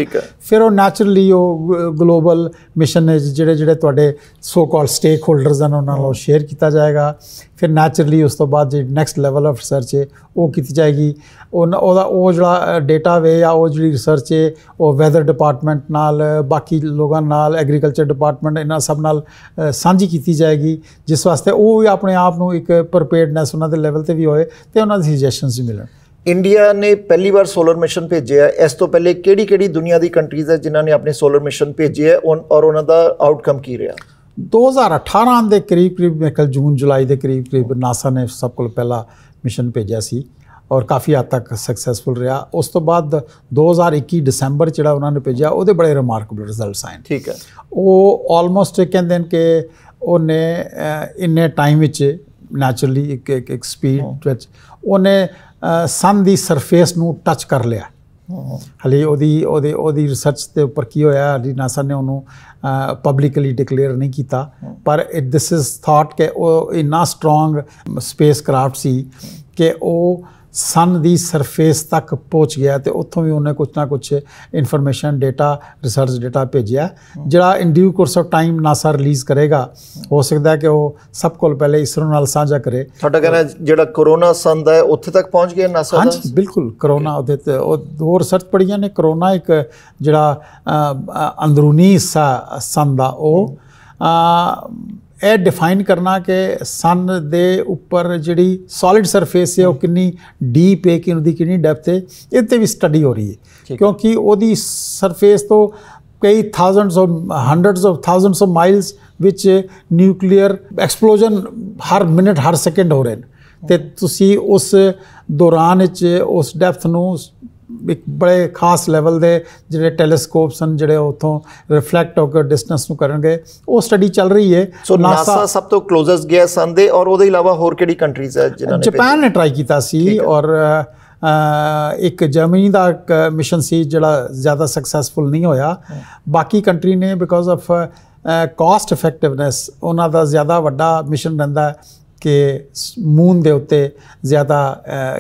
ਫਿਰ ਉਹ ਨੈਚੁਰਲੀ ਉਹ ਗਲੋਬਲ ਮਿਸ਼ਨ ਜਿਹੜੇ ਜਿਹੜੇ ਤੁਹਾਡੇ ਸੋ ਕਾਲ ਸਟੇਕ ਹੋਲਡਰਸ ਹਨ ਉਹਨਾਂ ਨਾਲ ਸ਼ੇਅਰ ਕੀਤਾ ਜਾਏਗਾ ਫਿਰ ਨੈਚੁਰਲੀ ਉਸ ਤੋਂ ਬਾਅਦ ਜਿਹੜੀ ਨੈਕਸਟ ਲੈਵਲ ਆਫ ਰਿਸਰਚ ਹੈ ਉਹ ਕੀਤੀ ਜਾਏਗੀ ਉਹਨਾਂ ਉਹਦਾ ਉਹ ਜਿਹੜਾ ਡਾਟਾ ਵੇ ਆ ਉਹ ਜਿਹੜੀ ਰਿਸਰਚ ਹੈ ਉਹ ਵੈਦਰ ਡਿਪਾਰਟਮੈਂਟ ਨਾਲ ਬਾਕੀ ਲੋਕਾਂ ਨਾਲ ਐਗਰੀਕਲਚਰ ਡਿਪਾਰਟਮੈਂਟ ਇਹਨਾਂ ਸਭ ਨਾਲ ਸਾਂਝੀ ਕੀਤੀ ਜਾਏਗੀ ਜਿਸ ਵਾਸਤੇ ਉਹ ਵੀ ਆਪਣੇ ਆਪ ਨੂੰ ਇੱਕ ਪ੍ਰਪੇਅਰਡਨੈਸ ਉਹਨਾਂ ਦੇ ਲੈਵਲ ਤੇ ਵੀ ਹੋਏ ਤੇ ਉਹਨਾਂ ਦੀ ਸੁਜੈਸ਼ਨਸ ਵੀ ਮਿਲਣ ਇੰਡੀਆ ਨੇ ਪਹਿਲੀ ਵਾਰ ਸੋਲਰ ਮਿਸ਼ਨ ਭੇਜਿਆ ਇਸ ਤੋਂ ਪਹਿਲੇ ਕਿਹੜੀ-ਕਿਹੜੀ ਦੁਨੀਆ ਦੀ ਕੰਟਰੀਜ਼ ਹੈ ਜਿਨ੍ਹਾਂ ਨੇ ਆਪਣੇ ਸੋਲਰ ਮਿਸ਼ਨ ਭੇਜੇ ਹੈ ਔਰ ਉਹਨਾਂ ਦਾ ਆਊਟਕਮ ਕੀ ਰਿਹਾ 2018 ਦੇ ਕਰੀਬ ਕਰੀਬ ਮੇਕਲ ਜੂਨ ਜੁਲਾਈ ਦੇ ਕਰੀਬ ਕਰੀਬ ਨਾਸਾ ਨੇ ਸਭ ਤੋਂ ਪਹਿਲਾ ਮਿਸ਼ਨ ਭੇਜਿਆ ਸੀ ਔਰ ਕਾਫੀ ਹੱਦ ਤੱਕ ਸਕਸੈਸਫੁਲ ਰਿਹਾ ਉਸ ਤੋਂ ਬਾਅਦ 2021 ਦਸੰਬਰ ਜਿਹੜਾ ਉਹਨਾਂ ਨੇ ਭੇਜਿਆ ਉਹਦੇ ਬੜੇ ਰਿਮਾਰਕੇਬਲ ਰਿਜ਼ਲਟਸ ਆਏ ਠੀਕ ਹੈ ਉਹ ਆਲਮੋਸਟ ਕਹਿੰਦੇ ਨੇ ਕਿ ਉਹਨੇ ਇੰਨੇ ਟਾਈਮ ਵਿੱਚ ਨੈਚੁਰਲੀ ਇੱਕ ਇੱਕ ਇੱਕ ਸਪੀਡ ਵਿੱਚ ਉਹਨੇ ਸਨ ਦੀ ਸਰਫੇਸ ਨੂੰ ਟੱਚ ਕਰ ਲਿਆ ਹਲੇ ਉਹਦੀ ਉਹਦੇ ਉਹਦੀ ਰਿਸਰਚ ਤੇ ਉੱਪਰ ਕੀ ਹੋਇਆ ਹਲੀ ਨਾਸਾ ਨੇ ਉਹਨੂੰ ਪਬਲਿਕਲੀ ਡਿਕਲੇਅਰ ਨਹੀਂ ਕੀਤਾ ਪਰ ਦਿਸ ਇਜ਼ ਥਾਟ ਕਿ ਉਹ ਇਨਾ ਸਟਰੋਂਗ ਸਪੇਸ ਕਰਾਫਟ ਸੀ ਕਿ ਉਹ ਸਨ ਦੀ ਸਰਫੇਸ ਤੱਕ ਪਹੁੰਚ ਗਿਆ ਤੇ ਉੱਥੋਂ ਵੀ ਉਹਨੇ ਕੁਝ ਨਾ ਕੁਝ ਇਨਫੋਰਮੇਸ਼ਨ ਡਾਟਾ ਰਿਸਰਚ ਡਾਟਾ ਭੇਜਿਆ ਜਿਹੜਾ in due course of time NASA release ਕਰੇਗਾ ਹੋ ਸਕਦਾ ਹੈ ਕਿ ਉਹ ਸਭ ਕੋਲ ਪਹਿਲੇ ਇਸਰੋ ਨਾਲ ਸਾਂਝਾ ਕਰੇ ਤੁਹਾਡਾ ਕਹਿਣਾ ਜਿਹੜਾ ਕਰੋਨਾ ਸੰਦ ਹੈ ਉੱਥੇ ਤੱਕ ਪਹੁੰਚ ਗਿਆ ਨਾਸਾ ਦਾ ਹਾਂਜੀ ਬਿਲਕੁਲ ਕਰੋਨਾ ਉਹਦੇ ਤੇ ਉਹ ਦੋ ਰਿਸਰਚ ਪੜੀਆਂ ਨੇ ਕਰੋਨਾ ਇੱਕ ਜਿਹੜਾ ਅੰਦਰੂਨੀ ਸੰਦ ਦਾ ਉਹ ਇਹ ਡਿਫਾਈਨ ਕਰਨਾ ਕਿ ਸਨ ਦੇ ਉੱਪਰ ਜਿਹੜੀ ਸੋਲਿਡ ਸਰਫੇਸ ਹੈ ਉਹ ਕਿੰਨੀ ਡੀਪ ਹੈ ਕਿ ਉਹਦੀ ਕਿੰਨੀ ਡੈਪਥ ਹੈ ਇਹ ਤੇ ਵੀ ਸਟੱਡੀ ਹੋ ਰਹੀ ਹੈ ਕਿਉਂਕਿ ਉਹਦੀ ਸਰਫੇਸ ਤੋਂ ਕਈ thousands of hundreds of thousands of miles ਵਿੱਚ ਨਿਊਕਲੀਅਰ ਐਕਸਪਲੋਜਨ ਹਰ ਮਿੰਟ ਹਰ ਸੈਕਿੰਡ ਹੋ ਰਹੇ ਨੇ ਤੇ ਤੁਸੀਂ ਉਸ ਦੌਰਾਨ ਵਿੱਚ ਉਸ ਡੈਪਥ ਨੂੰ ਇੱਕ ਬੜੇ ਖਾਸ ਲੈਵਲ ਦੇ ਜਿਹੜੇ ਟੈਲੀਸਕੋਪਸ ਹਨ ਜਿਹੜੇ ਉਥੋਂ ਰਿਫਲੈਕਟ ਹੋ ਕੇ ਡਿਸਟੈਂਸ ਨੂੰ ਕਰਨਗੇ ਉਹ ਸਟੱਡੀ ਚੱਲ ਰਹੀ ਹੈ ਸੋ ਨਾਸਾ ਸਭ ਤੋਂ ਕਲੋਜ਼ੈਸਟ ਗਿਆ ਸਨ ਦੇ ਔਰ ਉਹਦੇ ਇਲਾਵਾ ਹੋਰ ਕਿਹੜੀ ਕੰਟਰੀਜ਼ ਹੈ ਜਿਨ੍ਹਾਂ ਨੇ ਜਾਪਾਨ ਨੇ ਟਰਾਈ ਕੀਤਾ ਸੀ ਔਰ ਇੱਕ ਜਰਮਨੀ ਦਾ ਮਿਸ਼ਨ ਸੀ ਜਿਹੜਾ ਜ਼ਿਆਦਾ ਸਕਸੈਸਫੁਲ ਨਹੀਂ ਹੋਇਆ ਬਾਕੀ ਕੰਟਰੀ ਨੇ ਬਿਕੋਜ਼ ਆਫ ਕਾਸਟ ਇਫੈਕਟਿਵਨੈਸ ਉਹਨਾਂ ਦਾ ਜ਼ਿਆਦਾ ਵੱਡਾ ਮਿਸ਼ਨ ਰਹਿੰਦਾ ਹੈ ਕਿ ਮੂਨ ਦੇ ਉੱਤੇ ਜ਼ਿਆਦਾ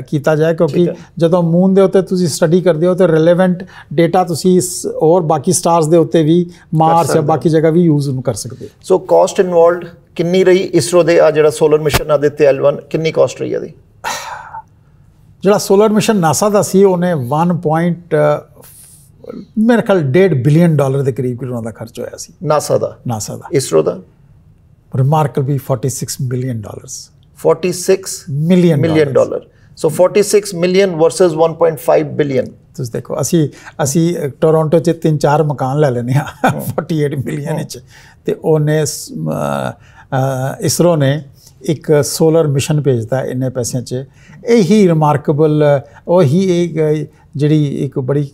ਕੀਤਾ ਜਾਏ ਕਿਉਂਕਿ ਜਦੋਂ ਮੂਨ ਦੇ ਉੱਤੇ ਤੁਸੀਂ ਸਟੱਡੀ ਕਰਦੇ ਹੋ ਤੇ ਰਿਲੇਵੈਂਟ ਡਾਟਾ ਤੁਸੀਂ ਔਰ ਬਾਕੀ ਸਟਾਰਸ ਦੇ ਉੱਤੇ ਵੀ ਮਾਰਸ ਜਾਂ ਬਾਕੀ ਜਗ੍ਹਾ ਵੀ ਯੂਜ਼ ਨੂੰ ਕਰ ਸਕਦੇ ਸੋ ਕਾਸਟ ਇਨਵੋਲਡ ਕਿੰਨੀ ਰਹੀ ਇਸਰੋ ਦੇ ਆ ਜਿਹੜਾ ਸੋਲਰ ਮਿਸ਼ਨ ਆ ਦਿੱਤੇ ਐਲ1 ਕਿੰਨੀ ਕਾਸਟ ਰਹੀ ਇਹਦੀ ਜਿਹੜਾ ਸੋਲਰ ਮਿਸ਼ਨ ਨਾਸਾ ਦਾ ਸੀ ਉਹਨੇ 1. ਮੇਰੇ ਖਿਆਲ 1.5 ਬਿਲੀਅਨ ਡਾਲਰ ਦੇ ਕਰੀਬ ਉਹਨਾਂ ਦਾ ਖਰਚ ਹੋਇਆ ਸੀ ਨਾਸਾ ਦਾ ਨਾਸਾ ਦਾ ਇਸਰੋ ਦਾ remarkably 46 million dollars 46 million million dollar so 46 million versus 1.5 billion ਤੁਸੀਂ ਦੇਖੋ ਅਸੀਂ ਅਸੀਂ ਟੋਰਾਂਟੋ 'ਚ ਤਿੰਨ ਚਾਰ ਮਕਾਨ ਲੈ ਲੈਨੇ ਆ 48 ਮਿਲੀਅਨ 'ਚ ਤੇ ਉਹਨੇ ਇਸਰੋ ਨੇ ਇੱਕ ਸੋਲਰ ਮਿਸ਼ਨ ਭੇਜਦਾ ਇੰਨੇ ਪੈਸਿਆਂ 'ਚ ਇਹ ਹੀ ਰਿਮਾਰਕੇਬਲ ਉਹ ਹੀ ਇੱਕ ਜਿਹੜੀ ਇੱਕ ਬੜੀ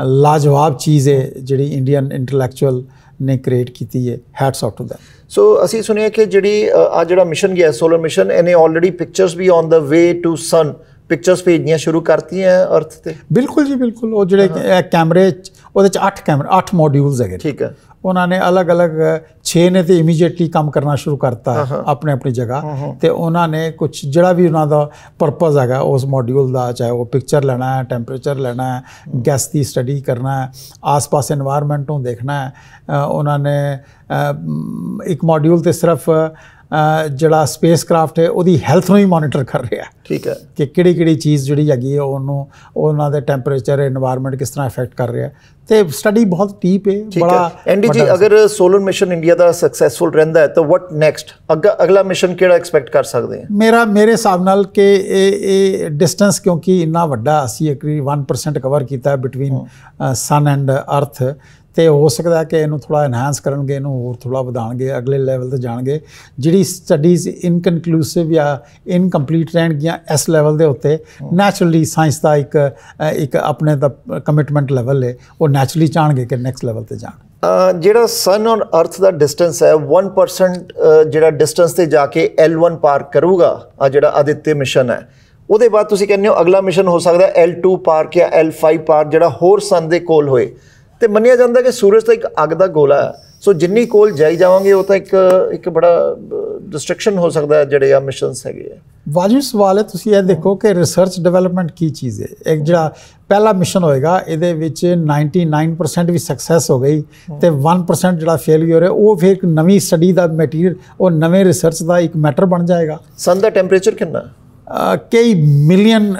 ਲਾਜਵਾਬ ਚੀਜ਼ ਹੈ ਜਿਹੜੀ ਇੰਡੀਅਨ ਇੰਟੈਲੈਕਚੁਅਲ ਨੇ ਕ੍ਰੀਏਟ ਕੀਤੀ ਹੈ hats off to them so ਅਸੀਂ ਸੁਣਿਆ ਕਿ ਜਿਹੜੀ ਆ ਜਿਹੜਾ ਮਿਸ਼ਨ ਗਿਆ ਸੋਲਰ ਮਿਸ਼ਨ ਇਹਨੇ ਆਲਰੇਡੀ ਪਿਕਚਰਸ ਵੀ on the way to Sun pictures ਭੇਜਣੀਆਂ ਸ਼ੁਰੂ ਕਰਤੀਆਂ ਅਰਥ ਤੇ ਬਿਲਕੁਲ ਜੀ ਬਿਲਕੁਲ ਉਹ ਜਿਹੜੇ ਕੈਮਰੇ ਉਹਦੇ ਚ 8 ਕੈਮਰਾ 8 ਮੋਡਿਊਲਸ ਹੈਗੇ ਠੀਕ ਹੈ ਉਹਨਾਂ ਨੇ ਅਲੱਗ-ਅਲੱਗ 6 ਨੇ ਤੇ ਇਮੀਡੀਏਟਲੀ ਕੰਮ ਕਰਨਾ ਸ਼ੁਰੂ ਕਰਤਾ ਆਪਣੇ ਆਪਣੀ ਜਗ੍ਹਾ ਤੇ ਉਹਨਾਂ ਨੇ ਕੁਝ ਜਿਹੜਾ ਵੀ ਉਹਨਾਂ ਦਾ ਪਰਪਸ ਹੈਗਾ ਉਸ ਮੋਡਿਊਲ ਦਾ ਚਾਹੇ ਉਹ ਪਿਕਚਰ ਲੈਣਾ ਹੈ ਟੈਂਪਰੇਚਰ ਲੈਣਾ ਹੈ ਗੈਸ ਦੀ ਸਟੱਡੀ ਕਰਨਾ ਹੈ ਆਸ-ਪਾਸ এনवायरमेंट ਨੂੰ ਦੇਖਣਾ ਹੈ ਉਹਨਾਂ ਨੇ ਇੱਕ ਮੋਡਿਊਲ ਤੇ ਸਿਰਫ ਜਿਹੜਾ ਸਪੇਸ ਕਰਾਫਟ ਹੈ ਉਹਦੀ ਹੈਲਥ ਨੂੰ ਹੀ ਮੋਨੀਟਰ ਕਰ ਰਿਹਾ ਹੈ ਠੀਕ ਹੈ ਕਿ ਕਿਹੜੀ ਕਿਹੜੀ ਚੀਜ਼ ਜਿਹੜੀ ਹੈਗੀ ਹੈ ਉਹਨੂੰ ਉਹਨਾਂ ਦੇ ਟੈਂਪਰੇਚਰ এনवायरमेंट ਕਿਸ ਤਰ੍ਹਾਂ ਇਫੈਕਟ ਕਰ ਰਿਹਾ ਤੇ ਸਟੱਡੀ ਬਹੁਤ ਡੀਪ ਹੈ ਬੜਾ ਐਂਡੀ ਜੀ ਅਗਰ ਸੋਲਰ ਮਿਸ਼ਨ ਇੰਡੀਆ ਦਾ ਸਕਸੈਸਫੁਲ ਰਹਿੰਦਾ ਹੈ ਤਾਂ ਵਾਟ ਨੈਕਸਟ ਅਗਲਾ ਮਿਸ਼ਨ ਕਿਹੜਾ ਐਕਸਪੈਕਟ ਕਰ ਸਕਦੇ ਹਾਂ ਮੇਰਾ ਮੇਰੇ ਹਿਸਾਬ ਨਾਲ ਕਿ ਇਹ ਇਹ ਡਿਸਟੈਂਸ ਕਿਉਂਕਿ ਇੰਨਾ ਵੱਡਾ ਅਸੀਂ ਅਕਰੀ 1% ਕਵਰ ਕੀਤਾ ਬਿਟਵੀਨ ਸਨ ਐਂਡ ਅਰਥ ਤੇ ਹੋ ਸਕਦਾ ਕਿ ਇਹਨੂੰ ਥੋੜਾ ਐਨਹਾਂਸ ਕਰਨਗੇ ਇਹਨੂੰ ਹੋਰ ਥੋੜਾ ਵਧਾਣਗੇ ਅਗਲੇ ਲੈਵਲ ਤੇ ਜਾਣਗੇ ਜਿਹੜੀ ਸਟੱਡੀਜ਼ ਇਨਕਨਕਲੂਸਿਵ ਜਾਂ ਇਨਕੰਪਲੀਟ ਰਹਿਣਗੀਆਂ ਇਸ ਲੈਵਲ ਦੇ ਉੱਤੇ ਨੈਚੁਰਲੀ ਸਾਇੰਸ ਦਾ ਇੱਕ ਇੱਕ ਆਪਣੇ ਦਾ ਕਮਿਟਮੈਂਟ ਲੈਵਲ ਹੈ ਉਹ ਨੈਚੁਰਲੀ ਚਾਹਣਗੇ ਕਿ ਨੈਕਸਟ ਲੈਵਲ ਤੇ ਜਾਣ ਜਿਹੜਾ ਸਨ ਔਰ ਅਰਥ ਦਾ ਡਿਸਟੈਂਸ ਹੈ 1% ਜਿਹੜਾ ਡਿਸਟੈਂਸ ਤੇ ਜਾ ਕੇ L1 ਪਾਰ ਕਰੂਗਾ ਆ ਜਿਹੜਾ ਆਦਿਤਯ ਮਿਸ਼ਨ ਹੈ ਉਹਦੇ ਬਾਅਦ ਤੁਸੀਂ ਕਹਿੰਦੇ ਹੋ ਅਗਲਾ ਮਿਸ਼ਨ ਹੋ ਸਕਦਾ L2 ਪਾਰ ਜਾਂ L5 ਪਾਰ ਜਿਹੜਾ ਹੋਰ ਸਨ ਦੇ ਕੋਲ ਹੋਏ ਤੇ ਮੰਨਿਆ ਜਾਂਦਾ ਕਿ ਸੂਰਜ ਤਾਂ ਇੱਕ ਅੱਗ ਦਾ ਗੋਲਾ ਹੈ ਸੋ ਜਿੰਨੀ ਕੋਲ ਜਾਈ ਜਾਵਾਂਗੇ ਉਹ ਤਾਂ ਇੱਕ ਇੱਕ ਬੜਾ ਡਿਸਟਰਕਸ਼ਨ ਹੋ ਸਕਦਾ ਹੈ ਜਿਹੜੇ ਆ ਮਿਸ਼ਨਸ ਹੈਗੇ ਆ ਵਾਜਿਬ ਸਵਾਲ ਹੈ ਤੁਸੀਂ ਇਹ ਦੇਖੋ ਕਿ ਰਿਸਰਚ ਡਿਵੈਲਪਮੈਂਟ ਕੀ ਚੀਜ਼ ਹੈ ਇੱਕ ਜਿਹੜਾ ਪਹਿਲਾ ਮਿਸ਼ਨ ਹੋਏਗਾ ਇਹਦੇ ਵਿੱਚ 99% ਵੀ ਸਕਸੈਸ ਹੋ ਗਈ ਤੇ 1% ਜਿਹੜਾ ਫੇਲਿਅਰ ਹੈ ਉਹ ਫਿਰ ਇੱਕ ਨਵੀਂ ਸਟੱਡੀ ਦਾ ਮਟੀਰੀਅਲ ਉਹ ਨਵੇਂ ਰਿਸਰਚ ਦਾ ਇੱਕ ਮੈਟਰ ਬਣ ਜਾਏਗਾ ਸੰਦਾ ਦਾ ਟੈਂਪਰੇਚਰ ਕਿੰਨਾ ਕਈ ਮਿਲੀਅਨ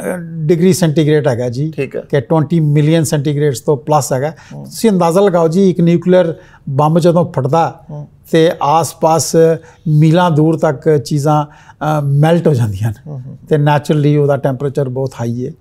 ਡਿਗਰੀ ਸੈਂਟੀਗ੍ਰੇਡ ਹੈਗਾ ਜੀ ਕਿ 20 ਮਿਲੀਅਨ ਸੈਂਟੀਗ੍ਰੇਡਸ ਤੋਂ ਪਲੱਸ ਹੈਗਾ ਤੁਸੀਂ ਅੰਦਾਜ਼ਾ ਲਗਾਓ ਜੀ ਇੱਕ ਨਿਊਕਲੀਅਰ ਬੰਬ ਜਦੋਂ ਫਟਦਾ ਤੇ ਆਸ-ਪਾਸ ਮੀਲਾਂ ਦੂਰ ਤੱਕ ਚੀਜ਼ਾਂ ਮੈਲਟ ਹੋ ਜਾਂਦੀਆਂ ਨੇ ਤੇ ਨੈਚੁਰਲੀ ਉਹਦਾ ਟੈਂਪਰੇਚਰ ਬਹੁਤ ਹਾਈ ਹੈ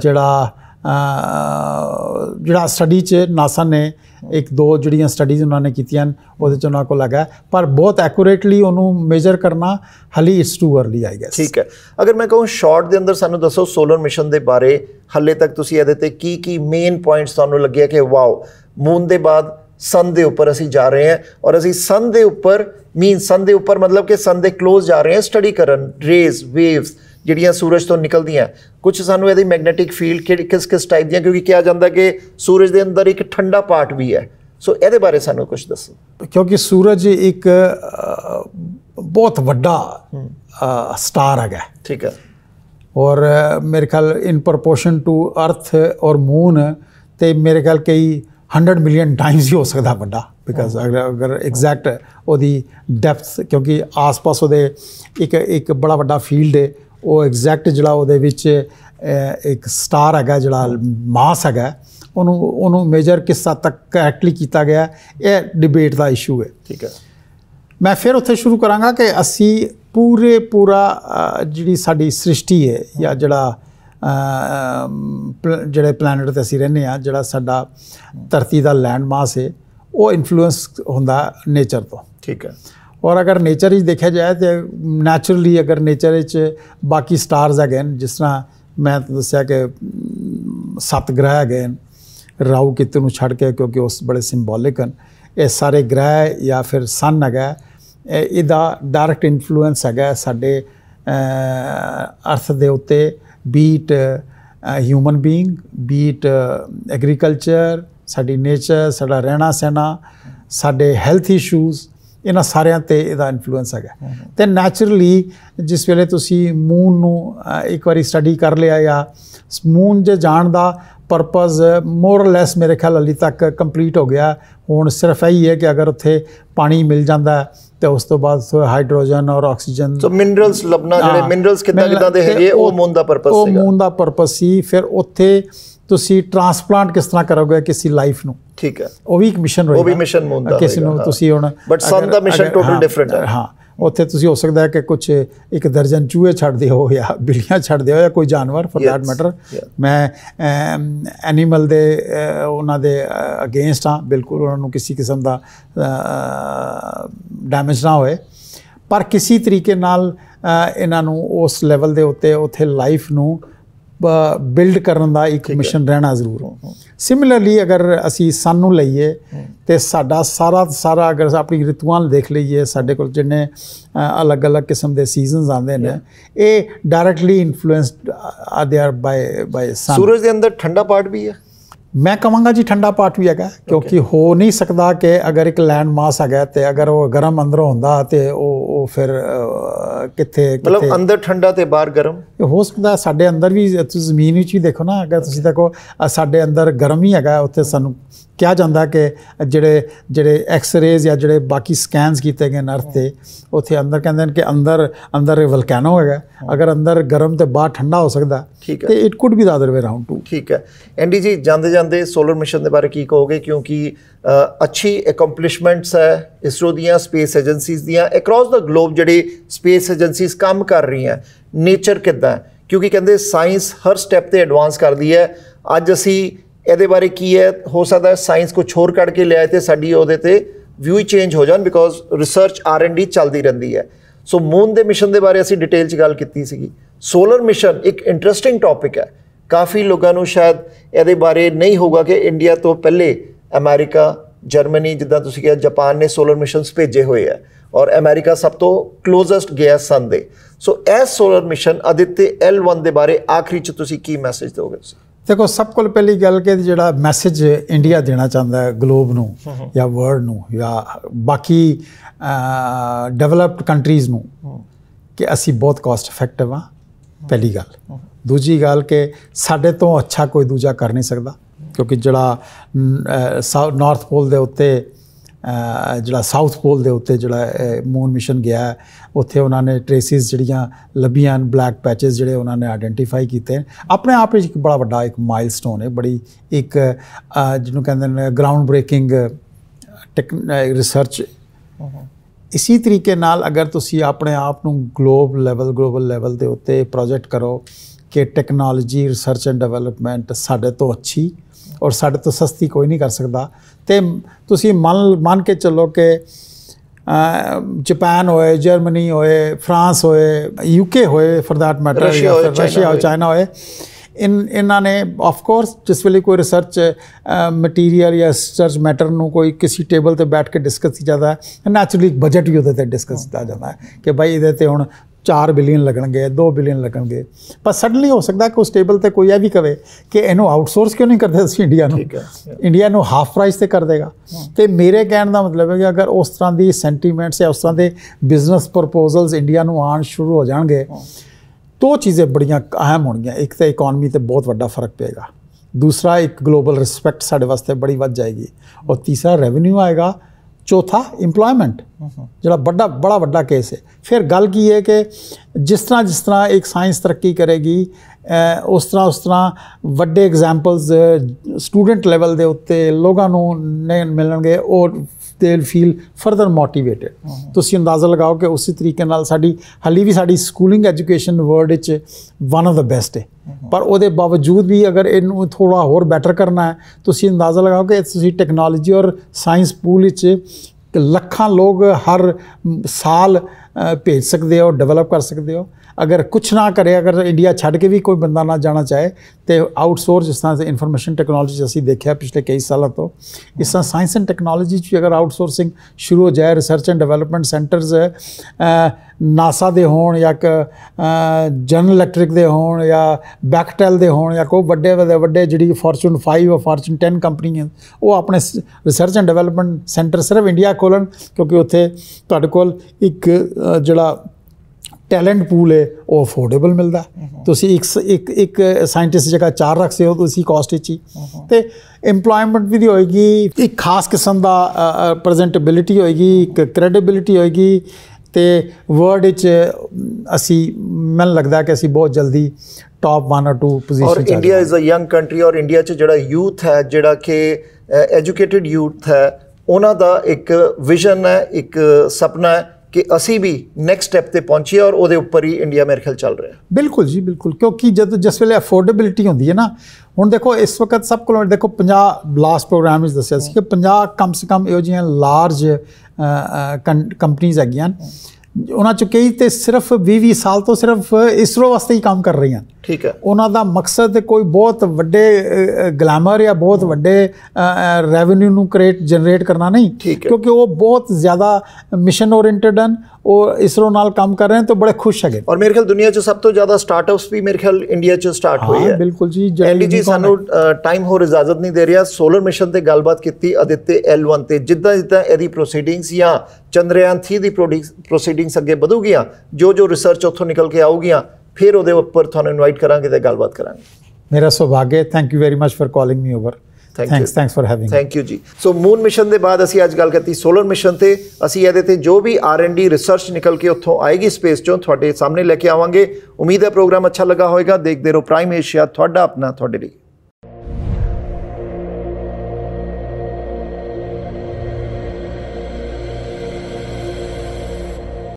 ਜਿਹੜਾ ਜਿਹੜਾ ਸਟੱਡੀ ਚ ਨਾਸਾ ਨੇ ਇੱਕ ਦੋ ਜਿਹੜੀਆਂ ਸਟੱਡੀਜ਼ ਉਹਨਾਂ ਨੇ ਕੀਤੀਆਂ ਉਹਦੇ ਚ ਉਹਨਾਂ ਕੋ ਲੱਗਾ ਪਰ ਬਹੁਤ ਐਕੂਰੇਟਲੀ ਉਹਨੂੰ ਮੇਜਰ ਕਰਨਾ ਹਲੀ it's too early I guess ਠੀਕ ਹੈ ਅਗਰ ਮੈਂ ਕਹੂੰ ਸ਼ਾਰਟ ਦੇ ਅੰਦਰ ਸਾਨੂੰ ਦੱਸੋ ਸੋਲਰ ਮਿਸ਼ਨ ਦੇ ਬਾਰੇ ਹੱਲੇ ਤੱਕ ਤੁਸੀਂ ਇਹਦੇ ਤੇ ਕੀ ਕੀ ਮੇਨ ਪੁਆਇੰਟਸ ਤੁਹਾਨੂੰ ਲੱਗਿਆ ਕਿ ਵਾਓ ਮੂਨ ਦੇ ਬਾਅਦ ਸਨ ਦੇ ਉੱਪਰ ਅਸੀਂ ਜਾ ਰਹੇ ਹਾਂ ਔਰ ਅਸੀਂ ਸਨ ਦੇ ਉੱਪਰ ਮੀਨ ਸਨ ਦੇ ਉੱਪਰ ਮਤਲਬ ਕਿ ਸਨ ਦੇ ক্লোਜ਼ ਜਾ ਰਹੇ ਹਾਂ ਸਟੱਡੀ ਕਰਨ ਰੇਜ਼ ਵੇਵਸ ਜਿਹੜੀਆਂ ਸੂਰਜ ਤੋਂ ਨਿਕਲਦੀਆਂ ਕੁਝ ਸਾਨੂੰ ਇਹਦੀ ਮੈਗਨੈਟਿਕ ਫੀਲਡ ਕਿਸ ਕਿਸ ਟਾਈਪ ਦੀਆਂ ਕਿਉਂਕਿ ਕਿਹਾ ਜਾਂਦਾ ਕਿ ਸੂਰਜ ਦੇ ਅੰਦਰ ਇੱਕ ਠੰਡਾ ਪਾਰਟ ਵੀ ਹੈ ਸੋ ਇਹਦੇ ਬਾਰੇ ਸਾਨੂੰ ਕੁਝ ਦੱਸੋ ਕਿਉਂਕਿ ਸੂਰਜ ਇੱਕ ਬਹੁਤ ਵੱਡਾ ਸਟਾਰ ਹੈਗਾ ਠੀਕ ਹੈ ਔਰ ਮੇਰੇ ਖਿਆਲ ਇਨ ਪ੍ਰੋਪੋਰਸ਼ਨ ਟੂ ਅਰਥ ਔਰ ਮੂਨ ਤੇ ਮੇਰੇ ਖਿਆਲ ਕਈ 100 ਮਿਲੀਅਨ ਟਾਈਮਸ ਹੀ ਹੋ ਸਕਦਾ ਵੱਡਾ ਬਿਕਾਜ਼ ਅਗਰ ਐਗਜ਼ੈਕਟ ਉਹਦੀ ਡੈਪਥ ਕਿਉਂਕਿ ਆਸ-ਪਾਸ ਉਹਦੇ ਇੱਕ ਇੱਕ ਬੜਾ ਵੱਡਾ ਫੀਲਡ ਹੈ ਉਹ ਐਗਜ਼ੈਕਟ ਜਿਹੜਾ ਉਹਦੇ ਵਿੱਚ ਇੱਕ ਸਟਾਰ ਹੈਗਾ ਜਿਹੜਾ ਮਾਸ ਹੈਗਾ ਉਹਨੂੰ ਉਹਨੂੰ ਮੇਜਰ ਕਿਸ ਹੱਦ ਤੱਕ ਕਰੈਕਟਲੀ ਕੀਤਾ ਗਿਆ ਇਹ ਡਿਬੇਟ ਦਾ ਇਸ਼ੂ ਹੈ ਠੀਕ ਹੈ ਮੈਂ ਫਿਰ ਉੱਥੇ ਸ਼ੁਰੂ ਕਰਾਂਗਾ ਕਿ ਅਸੀਂ ਪੂਰੇ ਪੂਰਾ ਜਿਹੜੀ ਸਾਡੀ ਸ੍ਰਿਸ਼ਟੀ ਹੈ ਜਾਂ ਜਿਹੜਾ ਜਿਹੜੇ ਪਲੈਨਟ ਤੇ ਅਸੀਂ ਰਹਿੰਦੇ ਆ ਜਿਹੜਾ ਸਾਡਾ ਧਰਤੀ ਦਾ ਲੈਂਡ ਮਾਸ ਹੈ ਉਹ ਇਨਫਲੂਐਂਸ ਹੁੰਦਾ ਨੇਚਰ ਤੋਂ ਠੀਕ ਹੈ ਔਰ ਅਗਰ ਨੇਚਰ ਵਿੱਚ ਦੇਖਿਆ ਜਾਏ ਤੇ ਨੇਚਰਲੀ ਅਗਰ ਨੇਚਰ ਵਿੱਚ ਬਾਕੀ ਸਟਾਰਸ ਅਗੇਨ ਜਿਸ ਤਰ੍ਹਾਂ ਮੈਂ ਦੱਸਿਆ ਕਿ ਸੱਤ ਗ੍ਰਹਿ ਹੈਗੇ ਰਾਉ ਕਿਤੇ ਨੂੰ ਛੱਡ ਕੇ ਕਿਉਂਕਿ ਉਸ ਬੜੇ ਸਿੰਬੋਲਿਕ ਹਨ ਇਹ ਸਾਰੇ ਗ੍ਰਹਿ ਜਾਂ ਫਿਰ ਸਨ ਹੈਗਾ ਇਹਦਾ ਡਾਇਰੈਕਟ ਇਨਫਲੂਐਂਸ ਹੈਗਾ ਸਾਡੇ ਅਰਥ ਦੇ ਉੱਤੇ be it human being be it agriculture ਸਾਡੀ ਨੇਚਰ ਸਾਡਾ ਰਹਿਣਾ ਸਹਿਣਾ ਸਾਡੇ ਹੈਲਥ ਇਸ਼ੂਜ਼ ਇਹਨਾਂ ਸਾਰਿਆਂ ਤੇ ਇਹਦਾ ਇਨਫਲੂਐਂਸ ਹੈਗਾ ਤੇ ਨੇਚਰਲੀ ਜਿਸ ਵੇਲੇ ਤੁਸੀਂ ਮੂਨ ਨੂੰ ਇੱਕ ਵਾਰੀ ਸਟੱਡੀ ਕਰ ਲਿਆ ਜਾਂ ਮੂਨ ਜੇ ਜਾਣ ਦਾ ਪਰਪਸ ਮੋਰ ਲੈਸ ਮੇਰੇ ਖਿਆਲ ਅਲੀ ਤੱਕ ਕੰਪਲੀਟ ਹੋ ਗਿਆ ਹੁਣ ਸਿਰਫ ਇਹ ਹੈ ਕਿ ਅਗਰ ਉੱਥੇ ਪਾਣੀ ਮਿਲ ਜਾਂਦਾ ਤੇ ਉਸ ਤੋਂ ਬਾਅਦ ਹਾਈਡਰੋਜਨ ਔਰ ਆਕਸੀਜਨ ਸੋ ਮਿਨਰਲਸ ਲੱਭਣਾ ਜਿਹੜੇ ਮਿਨਰਲਸ ਕਿੱਦਾਂ ਕਿੱਦਾਂ ਦੇ ਹੈਗੇ ਉਹ ਮੂਨ ਦਾ ਪਰਪਸ ਸੀਗਾ ਉਹ ਮੂਨ ਦਾ ਪਰਪਸ ਸੀ ਫਿਰ ਉੱਥੇ ਤੁਸੀਂ ਟ੍ਰਾਂਸਪਲਾਂਟ ਕਿਸ ਤਰ੍ਹਾਂ ਕਰੋਗੇ ਕਿਸੇ ਲਾਈਫ ਨੂੰ ਠੀਕ ਹੈ ਉਹ ਵੀ ਇੱਕ ਮਿਸ਼ਨ ਹੋਏਗਾ ਉਹ ਵੀ ਮਿਸ਼ਨ ਹੁੰਦਾ ਕਿਸੇ ਨੂੰ ਤੁਸੀਂ ਹੁਣ ਬਟ ਸਨ ਦਾ ਮਿਸ਼ਨ ਟੋਟਲ ਡਿਫਰੈਂਟ ਹੈ ਹਾਂ ਉੱਥੇ ਤੁਸੀਂ ਹੋ ਸਕਦਾ ਹੈ ਕਿ ਕੁਝ ਇੱਕ ਦਰਜਨ ਚੂਹੇ ਛੱਡਦੇ ਹੋ ਜਾਂ ਬਿੱਲੀਆਂ ਛੱਡਦੇ ਹੋ ਜਾਂ ਕੋਈ ਜਾਨਵਰ ਫॉर दैट ਮੈਟਰ ਮੈਂ ਐਨੀਮਲ ਦੇ ਉਹਨਾਂ ਦੇ ਅਗੇਂਸਟ ਹਾਂ ਬਿਲਕੁਲ ਉਹਨਾਂ ਨੂੰ ਕਿਸੇ ਕਿਸਮ ਦਾ ਡੈਮੇਜ ਨਾ ਹੋਏ ਪਰ ਕਿਸੇ ਤਰੀਕੇ ਨਾਲ ਇਹਨਾਂ ਨੂੰ ਉਸ ਲੈਵਲ ਦੇ ਉੱਤੇ ਉੱਥੇ ਲਾਈਫ ਨੂੰ ਬਿਲਡ ਕਰਨ ਦਾ ਇੱਕ ਮਿਸ਼ਨ ਰਹਿਣਾ ਜ਼ਰੂਰ ਹੋ ਸਿਮਿਲਰਲੀ ਅਗਰ ਅਸੀਂ ਸਾਨੂੰ ਲਈਏ ਤੇ ਸਾਡਾ ਸਾਰਾ ਸਾਰਾ ਅਗਰ ਆਪਣੀ ਰਿਤੂਆਂ ਦੇਖ ਲਈਏ ਸਾਡੇ ਕੋਲ ਜਿੰਨੇ ਅਲੱਗ-ਅਲੱਗ ਕਿਸਮ ਦੇ ਸੀਜ਼ਨਸ ਆਉਂਦੇ ਨੇ ਇਹ ਡਾਇਰੈਕਟਲੀ ਇਨਫਲੂਐਂਸਡ ਆ ਦੇ ਆਰ ਬਾਈ ਬਾਈ ਸਨ ਸੂਰਜ ਦੇ ਅੰਦਰ ਠੰਡਾ ਪਾਰਟ ਵੀ ਹੈ ਮੈਂ ਕਹਾਂਗਾ ਜੀ ਠੰਡਾ ਪਾਰਟ ਵੀ ਹੈਗਾ ਕਿਉਂਕਿ ਹੋ ਨਹੀਂ ਸਕਦਾ ਕਿ ਅਗਰ ਇੱਕ ਲੈਂਡ ਮਾਸ ਹੈਗਾ ਤੇ ਅਗਰ ਉਹ ਗਰਮ ਅੰਦਰੋਂ ਹੁੰਦਾ ਤੇ ਉਹ ਉਹ ਫਿਰ ਕਿੱਥੇ ਮਤਲਬ ਅੰਦਰ ਠੰਡਾ ਤੇ ਬਾਹਰ ਗਰਮ ਹੋ ਸਕਦਾ ਸਾਡੇ ਅੰਦਰ ਵੀ ਤੁਸੀਂ ਜ਼ਮੀਨ ਵਿੱਚ ਹੀ ਦੇਖੋ ਨਾ ਅਗਰ ਤੁਸੀਂ ਦੇਖੋ ਸਾਡੇ ਅੰਦਰ ਗਰਮ ਹੀ ਹੈਗਾ ਉੱਥੇ ਸਾਨੂੰ ਕਿਹਾ ਜਾਂਦਾ ਕਿ ਜਿਹੜੇ ਜਿਹੜੇ ਐਕਸ-ਰੇਜ਼ ਜਾਂ ਜਿਹੜੇ ਬਾਕੀ ਸਕੈਨਸ ਕੀਤੇ ਗਏ ਨੇ ਤੇ ਉੱਥੇ ਅੰਦਰ ਕਹਿੰਦੇ ਨੇ ਕਿ ਅੰਦਰ ਅੰਦਰ ਇਹ ਵਲਕੈਨੋ ਹੈਗਾ ਅਗਰ ਅੰਦਰ ਗਰਮ ਤੇ ਬਾਹਰ ਠੰਡਾ ਹੋ ਸਕਦਾ ਤੇ it could be the other way round too ਠੀਕ ਹੈ ਐਂਡੀ ਜੀ ਜਾਂਦੇ ਜਾਂਦੇ ਸੋਲਰ ਮਿਸ਼ਨ ਦੇ ਬਾਰੇ ਕੀ ਕਹੋਗੇ ਕਿਉਂਕਿ ਅੱਛੀ ਅਕੰਪਲਿਸ਼ਮੈਂਟਸ ਹੈ ਇਸਰੋ ਦੀਆਂ ਸਪੇਸ ਏਜੰਸੀਜ਼ ਦੀਆਂ ਅਕ੍ਰੋਸ ਦਾ ਗਲੋਬ ਜਿਹੜੇ ਸਪੇਸ ਏਜੰਸੀਜ਼ ਕੰਮ ਕਰ ਰਹੀਆਂ ਨੇਚਰ ਕਿਦਾਂ ਕਿਉਂਕਿ ਕਹਿੰਦੇ ਸਾਇੰਸ ਹਰ ਸਟੈਪ ਤੇ ਐਡਵਾਂਸ ਕਰਦੀ ਹੈ ਅੱਜ ਅਸੀਂ ਇਹਦੇ ਬਾਰੇ ਕੀ ਹੈ ਹੋ ਸਕਦਾ ਸਾਇੰਸ ਕੁਝ ਹੋਰ ਕੱਢ ਕੇ ਲਿਆਏ ਤੇ ਸਾਡੀ ਉਹਦੇ ਤੇ ਵਿਊ ਹੀ ਚੇਂਜ ਹੋ ਜਾਣ because research R and D ਚੱਲਦੀ ਰਹਿੰਦੀ ਹੈ ਸੋ ਮੂਨ ਦੇ ਮਿਸ਼ਨ ਦੇ ਬਾਰੇ ਅਸੀਂ ਡਿਟੇਲ 'ਚ ਗੱਲ ਕੀਤੀ ਸੀਗੀ ਸੋਲਰ ਮਿਸ਼ਨ ਇੱਕ ਇੰਟਰਸਟਿੰਗ ਟੌਪਿਕ ਹੈ ਕਾਫੀ ਲੋਕਾਂ ਨੂੰ ਸ਼ਾਇਦ ਇਹਦੇ ਬਾਰੇ ਨਹੀਂ ਹੋਊਗਾ ਕਿ ਇੰਡੀਆ ਤੋਂ ਪਹਿਲੇ ਅਮਰੀਕਾ ਜਰਮਨੀ ਜਿੱਦਾਂ ਤੁਸੀਂ ਕਿਹਾ ਜਾਪਾਨ ਨੇ ਸੋਲਰ ਮਿਸ਼ਨਸ ਭੇਜੇ ਹੋਏ ਆ ਔਰ ਅਮਰੀਕਾ ਸਭ ਤੋਂ ক্লোਜ਼ੈਸਟ ਗਿਆ Sunday so as solar mission Aditya L1 ਦੇ ਬਾਰੇ ਆਖਰੀ ਚ ਤੁਸੀਂ ਕੀ ਮੈਸੇਜ ਦਿਓਗੇ ਤੁਸੀਂ ਦੇਖੋ ਸਭ ਕੋਲ ਪਹਿਲੀ ਗੱਲ ਕਿ ਜਿਹੜਾ ਮੈਸੇਜ ਇੰਡੀਆ ਦੇਣਾ ਚਾਹੁੰਦਾ ਹੈ ਗਲੋਬ ਨੂੰ ਜਾਂ ਵਰਲਡ ਨੂੰ ਜਾਂ ਬਾਕੀ ਡਿਵੈਲਪਡ ਕੰਟਰੀਜ਼ ਨੂੰ ਕਿ ਅਸੀਂ ਬਹੁਤ ਕਾਸਟ ਇਫੈਕਟਿਵ ਆ ਪਹਿਲੀ ਗੱਲ ਦੂਜੀ ਗੱਲ ਕਿ ਸਾਡੇ ਤੋਂ ਅੱਛਾ ਕੋਈ ਦੂਜਾ ਕਰ ਨਹੀਂ ਸਕਦਾ ਕਿਉਂਕਿ ਜਿਹੜਾ ਨਾਰਥ ਪੋਲ ਦੇ ਉੱਤੇ ਜਿਹੜਾ ਸਾਊਥ ਪੋਲ ਦੇ ਉੱਤੇ ਜਿਹੜਾ ਮੂਨ ਮਿਸ਼ਨ ਗਿਆ ਉੱਥੇ ਉਹਨਾਂ ਨੇ ਟ੍ਰੇਸਿਸ ਜਿਹੜੀਆਂ ਲੱਭੀਆਂ ਬਲੈਕ ਪੈਚਸ ਜਿਹੜੇ ਉਹਨਾਂ ਨੇ ਆਇਡੈਂਟੀਫਾਈ ਕੀਤੇ ਆਪਣੇ ਆਪ ਵਿੱਚ ਇੱਕ ਬੜਾ ਵੱਡਾ ਇੱਕ ਮਾਈਲਸਟੋਨ ਹੈ ਬੜੀ ਇੱਕ ਜਿਹਨੂੰ ਕਹਿੰਦੇ ਨੇ ਗਰਾਊਂਡ ਬ੍ਰੇਕਿੰਗ ਰਿਸਰਚ ਇਸੇ ਤਰੀਕੇ ਨਾਲ ਅਗਰ ਤੁਸੀਂ ਆਪਣੇ ਆਪ ਨੂੰ ਗਲੋਬ ਲੈਵਲ ਗਲੋਬਲ ਲੈਵਲ ਦੇ ਉੱਤੇ ਪ੍ਰੋਜੈਕਟ ਕਰੋ ਕਿ ਟੈਕਨੋਲੋਜੀ ਰਿਸਰਚ ਐਂਡ ਡਿਵੈਲਪਮੈਂਟ ਸਾਡੇ ਤੋਂ ਅੱਛੀ ਔਰ ਸਾਡੇ ਤੋਂ ਸਸਤੀ ਕੋਈ ਨਹੀਂ ਕਰ ਸਕਦਾ ਤੇ ਤੁਸੀਂ ਮੰਨ ਮੰਨ ਕੇ ਚੱਲੋ ਕਿ ਜਾਪਾਨ ਹੋਏ ਜਰਮਨੀ ਹੋਏ ਫਰਾਂਸ ਹੋਏ ਯੂਕੇ ਹੋਏ ਫॉर दैट ਮੈਟਰ ਰਸ਼ੀਆ ਹੋਏ ਚਾਈਨਾ ਹੋਏ ਇਨ ਇਹਨਾਂ ਨੇ ਆਫ ਕੋਰਸ ਜਿਸ ਵੇਲੇ ਕੋਈ ਰਿਸਰਚ ਮਟੀਰੀਅਲ ਜਾਂ ਸਰਚ ਮੈਟਰ ਨੂੰ ਕੋਈ ਕਿਸੇ ਟੇਬਲ ਤੇ ਬੈਠ ਕੇ ਡਿਸਕਸ ਕੀਤਾ ਜਾਂਦਾ ਹੈ ਨੈਚੁਰਲੀ ਬਜਟ ਵੀ ਉਹਦੇ ਤੇ ਡਿਸਕਸ ਕੀਤਾ ਜਾਂਦਾ ਹੈ ਕਿ ਭਾਈ ਇਹਦੇ ਤੇ ਹੁਣ 4 ਬਿਲੀਅਨ ਲੱਗਣਗੇ 2 ਬਿਲੀਅਨ ਲੱਗਣਗੇ ਪਰ ਸਡਨਲੀ ਹੋ ਸਕਦਾ ਕਿ ਉਸ ਟੇਬਲ ਤੇ ਕੋਈ ਇਹ ਵੀ ਕਵੇ ਕਿ ਇਹਨੂੰ ਆਊਟਸੋਰਸ ਕਿਉਂ ਨਹੀਂ ਕਰਦੇ ਅਸੀਂ ਇੰਡੀਆ ਨੂੰ ਇੰਡੀਆ ਨੂੰ ਹਾਫ ਪ੍ਰਾਈਸ ਤੇ ਕਰ ਦੇਗਾ ਤੇ ਮੇਰੇ ਕਹਿਣ ਦਾ ਮਤਲਬ ਹੈ ਕਿ ਅਗਰ ਉਸ ਤਰ੍ਹਾਂ ਦੀ ਸੈਂਟੀਮੈਂਟਸ ਜਾਂ ਉਸ ਤਰ੍ਹਾਂ ਦੇ ਬਿਜ਼ਨਸ ਪ੍ਰਪੋਜ਼ਲਸ ਇੰਡੀਆ ਨੂੰ ਆਣ ਸ਼ੁਰੂ ਹੋ ਜਾਣਗੇ ਦੋ ਚੀਜ਼ਾਂ ਬੜੀਆਂ ਅਹਿਮ ਹੋਣਗੀਆਂ ਇੱਕ ਤਾਂ ਇਕਨੋਮੀ ਤੇ ਬਹੁਤ ਵੱਡਾ ਫਰਕ ਪਏਗਾ ਦੂਸਰਾ ਇੱਕ ਗਲੋਬਲ ਰਿਸਪੈਕਟ ਸਾਡੇ ਵਾਸਤੇ ਬੜੀ ਵੱਧ ਜਾਏਗੀ ਔਰ ਤੀਸਰਾ ਰੈਵਨਿਊ ਆਏਗਾ ਚੌਥਾ EMPLOYMENT ਜਿਹੜਾ ਵੱਡਾ ਬੜਾ ਵੱਡਾ ਕੇਸ ਹੈ ਫਿਰ ਗੱਲ ਕੀ ਹੈ ਕਿ ਜਿਸ ਤਰ੍ਹਾਂ ਜਿਸ ਤਰ੍ਹਾਂ ਇੱਕ ਸਾਇੰਸ ਤਰੱਕੀ ਕਰੇਗੀ ਉਸ ਤਰ੍ਹਾਂ ਉਸ ਤਰ੍ਹਾਂ ਵੱਡੇ ਐਗਜ਼ਾਮਪਲਸ ਸਟੂਡੈਂਟ ਲੈਵਲ ਦੇ ਉੱਤੇ ਲੋਕਾਂ ਨੂੰ ਮਿਲਣਗੇ ਉਹ they will feel further motivated ਤੁਸੀਂ ਅੰਦਾਜ਼ਾ ਲਗਾਓ ਕਿ ਉਸੇ ਤਰੀਕੇ ਨਾਲ ਸਾਡੀ ਹਾਲੀ ਵੀ ਸਾਡੀ ਸਕੂਲਿੰਗ ਐਜੂਕੇਸ਼ਨ ਵਰਡ ਵਿੱਚ ਵਨ ਆਫ ਦਾ ਬੈਸਟ ਹੈ ਪਰ ਉਹਦੇ ਬਾਵਜੂਦ ਵੀ ਅਗਰ ਇਹਨੂੰ ਥੋੜਾ ਹੋਰ ਬੈਟਰ ਕਰਨਾ ਹੈ ਤੁਸੀਂ ਅੰਦਾਜ਼ਾ ਲਗਾਓ ਕਿ ਤੁਸੀਂ ਟੈਕਨੋਲੋਜੀ ਔਰ ਸਾਇੰਸ ਪੂਲ ਵਿੱਚ ਲੱਖਾਂ ਲੋਕ ਹਰ ਸਾਲ ਭੇਜ ਸਕਦੇ ਹੋ ਡਿਵੈਲਪ ਕਰ ਸਕਦੇ ਹੋ ਅਗਰ ਕੁਝ ਨਾ ਕਰੇ ਅਗਰ ਇੰਡੀਆ ਛੱਡ ਕੇ ਵੀ ਕੋਈ ਬੰਦਾ ਨਾ ਜਾਣਾ ਚਾਹੇ ਤੇ ਆਊਟਸੋਰਸ ਜਿਸ ਤਰ੍ਹਾਂ ਇਨਫੋਰਮੇਸ਼ਨ ਟੈਕਨੋਲੋਜੀ ਅਸੀਂ ਦੇਖਿਆ ਪਿਛਲੇ ਕਈ ਸਾਲਾਂ ਤੋਂ ਇਸ ਤਰ੍ਹਾਂ ਸਾਇੰਸ ਐਂਡ ਟੈਕਨੋਲੋਜੀ ਚ ਅਗਰ ਆਊਟਸੋਰਸਿੰਗ ਸ਼ੁਰੂ ਹੋ ਜਾਏ ਰਿਸਰਚ ਐਂਡ ਡਿਵੈਲਪਮੈਂਟ ਸੈਂਟਰਸ ਹੈ ਨਾਸਾ ਦੇ ਹੋਣ ਜਾਂ ਜਨਰਲ ਇਲੈਕਟ੍ਰਿਕ ਦੇ ਹੋਣ ਜਾਂ ਬੈਕਟੈਲ ਦੇ ਹੋਣ ਜਾਂ ਕੋਈ ਵੱਡੇ ਵੱਡੇ ਜਿਹੜੀ ਫਾਰਚੂਨ 5 ਜਾਂ ਫਾਰਚੂਨ 10 ਕੰਪਨੀਆਂ ਉਹ ਆਪਣੇ ਰਿਸਰਚ ਐਂਡ ਡਿਵੈਲਪਮੈਂਟ ਸੈਂਟਰ ਸਿਰਫ ਇੰਡੀਆ ਕੋਲਨ ਕਿਉਂਕਿ ਉੱਥੇ ਤੁਹਾਡੇ ਕੋਲ ਇੱਕ ਜਿਹੜਾ ਟੈਲੈਂਟ ਪੂਲ ਹੈ ਉਹ ਅਫੋਰਡੇਬਲ ਮਿਲਦਾ ਤੁਸੀਂ ਇੱਕ ਇੱਕ ਇੱਕ ਸਾਇੰਟਿਸਟ ਜਗ੍ਹਾ ਚਾਰ ਰੱਖ ਸਕਦੇ ਹੋ ਤੁਸੀਂ ਕਾਸਟ ਵਿੱਚ ਤੇ ਏਮਪਲੋਇਮੈਂਟ ਵੀ ਦੀ ਹੋਏਗੀ ਇੱਕ ਖਾਸ ਕਿਸਮ ਦਾ ਪ੍ਰੈਜ਼ੈਂਟੇਬਿਲਟੀ ਹੋਏਗੀ ਇੱਕ ਕ੍ਰੈਡੀਬਿਲਟੀ ਹੋਏਗੀ ਤੇ ਵਰਡ ਵਿੱਚ ਅਸੀਂ ਮੈਨੂੰ ਲੱਗਦਾ ਕਿ ਅਸੀਂ ਬਹੁਤ ਜਲਦੀ ਟਾਪ 1 অর 2 ਪੋਜੀਸ਼ਨ ਔਰ India is a young country ਔਰ ਇੰਡੀਆ 'ਚ ਜਿਹੜਾ ਯੂਥ ਹੈ ਜਿਹੜਾ ਕਿ ਐਜੂਕੇਟਿਡ ਯੂਥ ਹੈ ਉਹਨਾਂ ਦਾ ਇੱਕ ਵਿਜ਼ਨ ਹੈ ਇੱਕ ਸੁਪਨਾ ਹੈ ਕਿ ਅਸੀਂ ਵੀ ਨੈਕਸਟ ਸਟੈਪ ਤੇ ਪਹੁੰਚੀਏ ਔਰ ਉਹਦੇ ਉੱਪਰ ਹੀ ਇੰਡੀਆ ਮੇਰੇ ਖਿਆਲ ਚੱਲ ਰਿਹਾ ਬਿਲਕੁਲ ਜੀ ਬਿਲਕੁਲ ਕਿਉਂਕਿ ਜਦ ਜਿਸ ਵੇਲੇ ਅਫੋਰਡੇਬਿਲਟੀ ਹੁੰਦੀ ਹੈ ਨਾ ਹੁਣ ਦੇਖੋ ਇਸ ਵਕਤ ਸਭ ਕੋਲ ਦੇਖੋ 50 ਬਲਾਸਟ ਪ੍ਰੋਗਰਾਮ ਇਸ ਦੱਸਿਆ ਸੀ ਕਿ 50 ਕਮ ਸੇ ਕਮ ਇਹੋ ਜਿਹੇ ਲਾਰਜ ਕੰਪਨੀਆਂ ਹੈਗੀਆਂ ਉਹਨਾਂ ਚ ਕਈ ਤੇ ਸਿਰਫ 20-20 ਸਾਲ ਤੋਂ ਸਿਰਫ ਇਸਰੋ ਵਾਸਤੇ ਹੀ ਕੰਮ ਕਰ ਰਹੀਆਂ ਠੀਕ ਹੈ ਉਹਨਾਂ ਦਾ ਮਕਸਦ ਕੋਈ ਬਹੁਤ ਵੱਡੇ ਗਲੈਮਰ ਜਾਂ ਬਹੁਤ ਵੱਡੇ ਰੈਵਨਿਊ ਨੂੰ ਕ੍ਰੀਏਟ ਜਨਰੇਟ ਕਰਨਾ ਨਹੀਂ ਕਿਉਂਕਿ ਉਹ ਬਹੁਤ ਜ਼ਿਆਦਾ ਮਿਸ਼ਨ ਓਰੀਐਂਟਡ ਹਨ ਉਹ ਇਸਰੋ ਨਾਲ ਕੰਮ ਕਰ ਰਹੇ ਹਨ ਤੇ ਬੜੇ ਖੁਸ਼ ਹੈਗੇ ਔਰ ਮੇਰੇ ਖਿਆਲ ਦੁਨੀਆ 'ਚ ਸਭ ਤੋਂ ਜ਼ਿਆਦਾ ਸਟਾਰਟਅਪਸ ਵੀ ਮੇਰੇ ਖਿਆਲ ਇੰਡੀਆ 'ਚ ਸਟਾਰਟ ਹੋਈ ਹੈ ਬਿਲਕੁਲ ਜੀ ਐਲੀ ਜੀ ਸਾਨੂੰ ਟਾਈਮ ਹੋਰ ਇਜਾਜ਼ਤ ਨਹੀਂ ਦੇ ਰਿਹਾ ਸੋਲਰ ਮਿਸ਼ਨ ਤੇ ਗੱਲਬਾਤ ਕੀਤੀ ਅਦਿੱਤੇ L1 ਤੇ ਜਿੱਦਾਂ ਜਿੱਦਾਂ ਇਹਦੀ ਪ੍ਰੋਸੀਡਿੰਗਸ ਜਾਂ ਚੰਦਰਯਾਨ 3 ਦੀ ਪ੍ਰੋਸੀਡਿੰਗਸ ਅੱਗੇ ਵਧੂਗੀਆਂ ਜੋ ਜੋ ਰਿਸਰਚ ਉੱਥੋਂ ਨਿਕਲ ਕੇ ਆਊਗੀਆਂ ਫਿਰ ਉਹਦੇ ਉੱਪਰ ਤੁਹਾਨੂੰ ਇਨਵਾਈਟ ਕਰਾਂਗੇ ਤੇ ਗੱਲਬਾਤ ਕਰਾਂਗੇ ਮੇਰਾ ਸੁਭਾਗ ਹੈ thank you very much for calling me over thank you thanks for having thank you ji so moon mission ਦੇ ਬਾਅਦ ਅਸੀਂ ਅੱਜ ਗੱਲ ਕਰਤੀ ਸੋਲਰ ਮਿਸ਼ਨ ਤੇ ਅਸੀਂ ਇਹਦੇ ਤੇ ਜੋ ਵੀ ਆਰ ਐਂਡ ਡੀ ਰਿਸਰਚ ਨਿਕਲ ਕੇ ਉੱਥੋਂ ਆਏਗੀ ਸਪੇਸ ਚੋਂ ਤੁਹਾਡੇ ਸਾਹਮਣੇ ਲੈ ਕੇ ਆਵਾਂਗੇ ਉਮੀਦ ਹੈ ਪ੍ਰੋਗਰਾਮ ਅੱਛਾ ਲੱਗਾ ਹੋਵੇਗਾ ਦੇਖਦੇ ਰਹੋ ਪ੍ਰਾਈਮ ਏਸ਼ੀਆ ਤੁਹਾਡਾ ਆਪਣਾ ਤੁਹਾਡੇ ਲਈ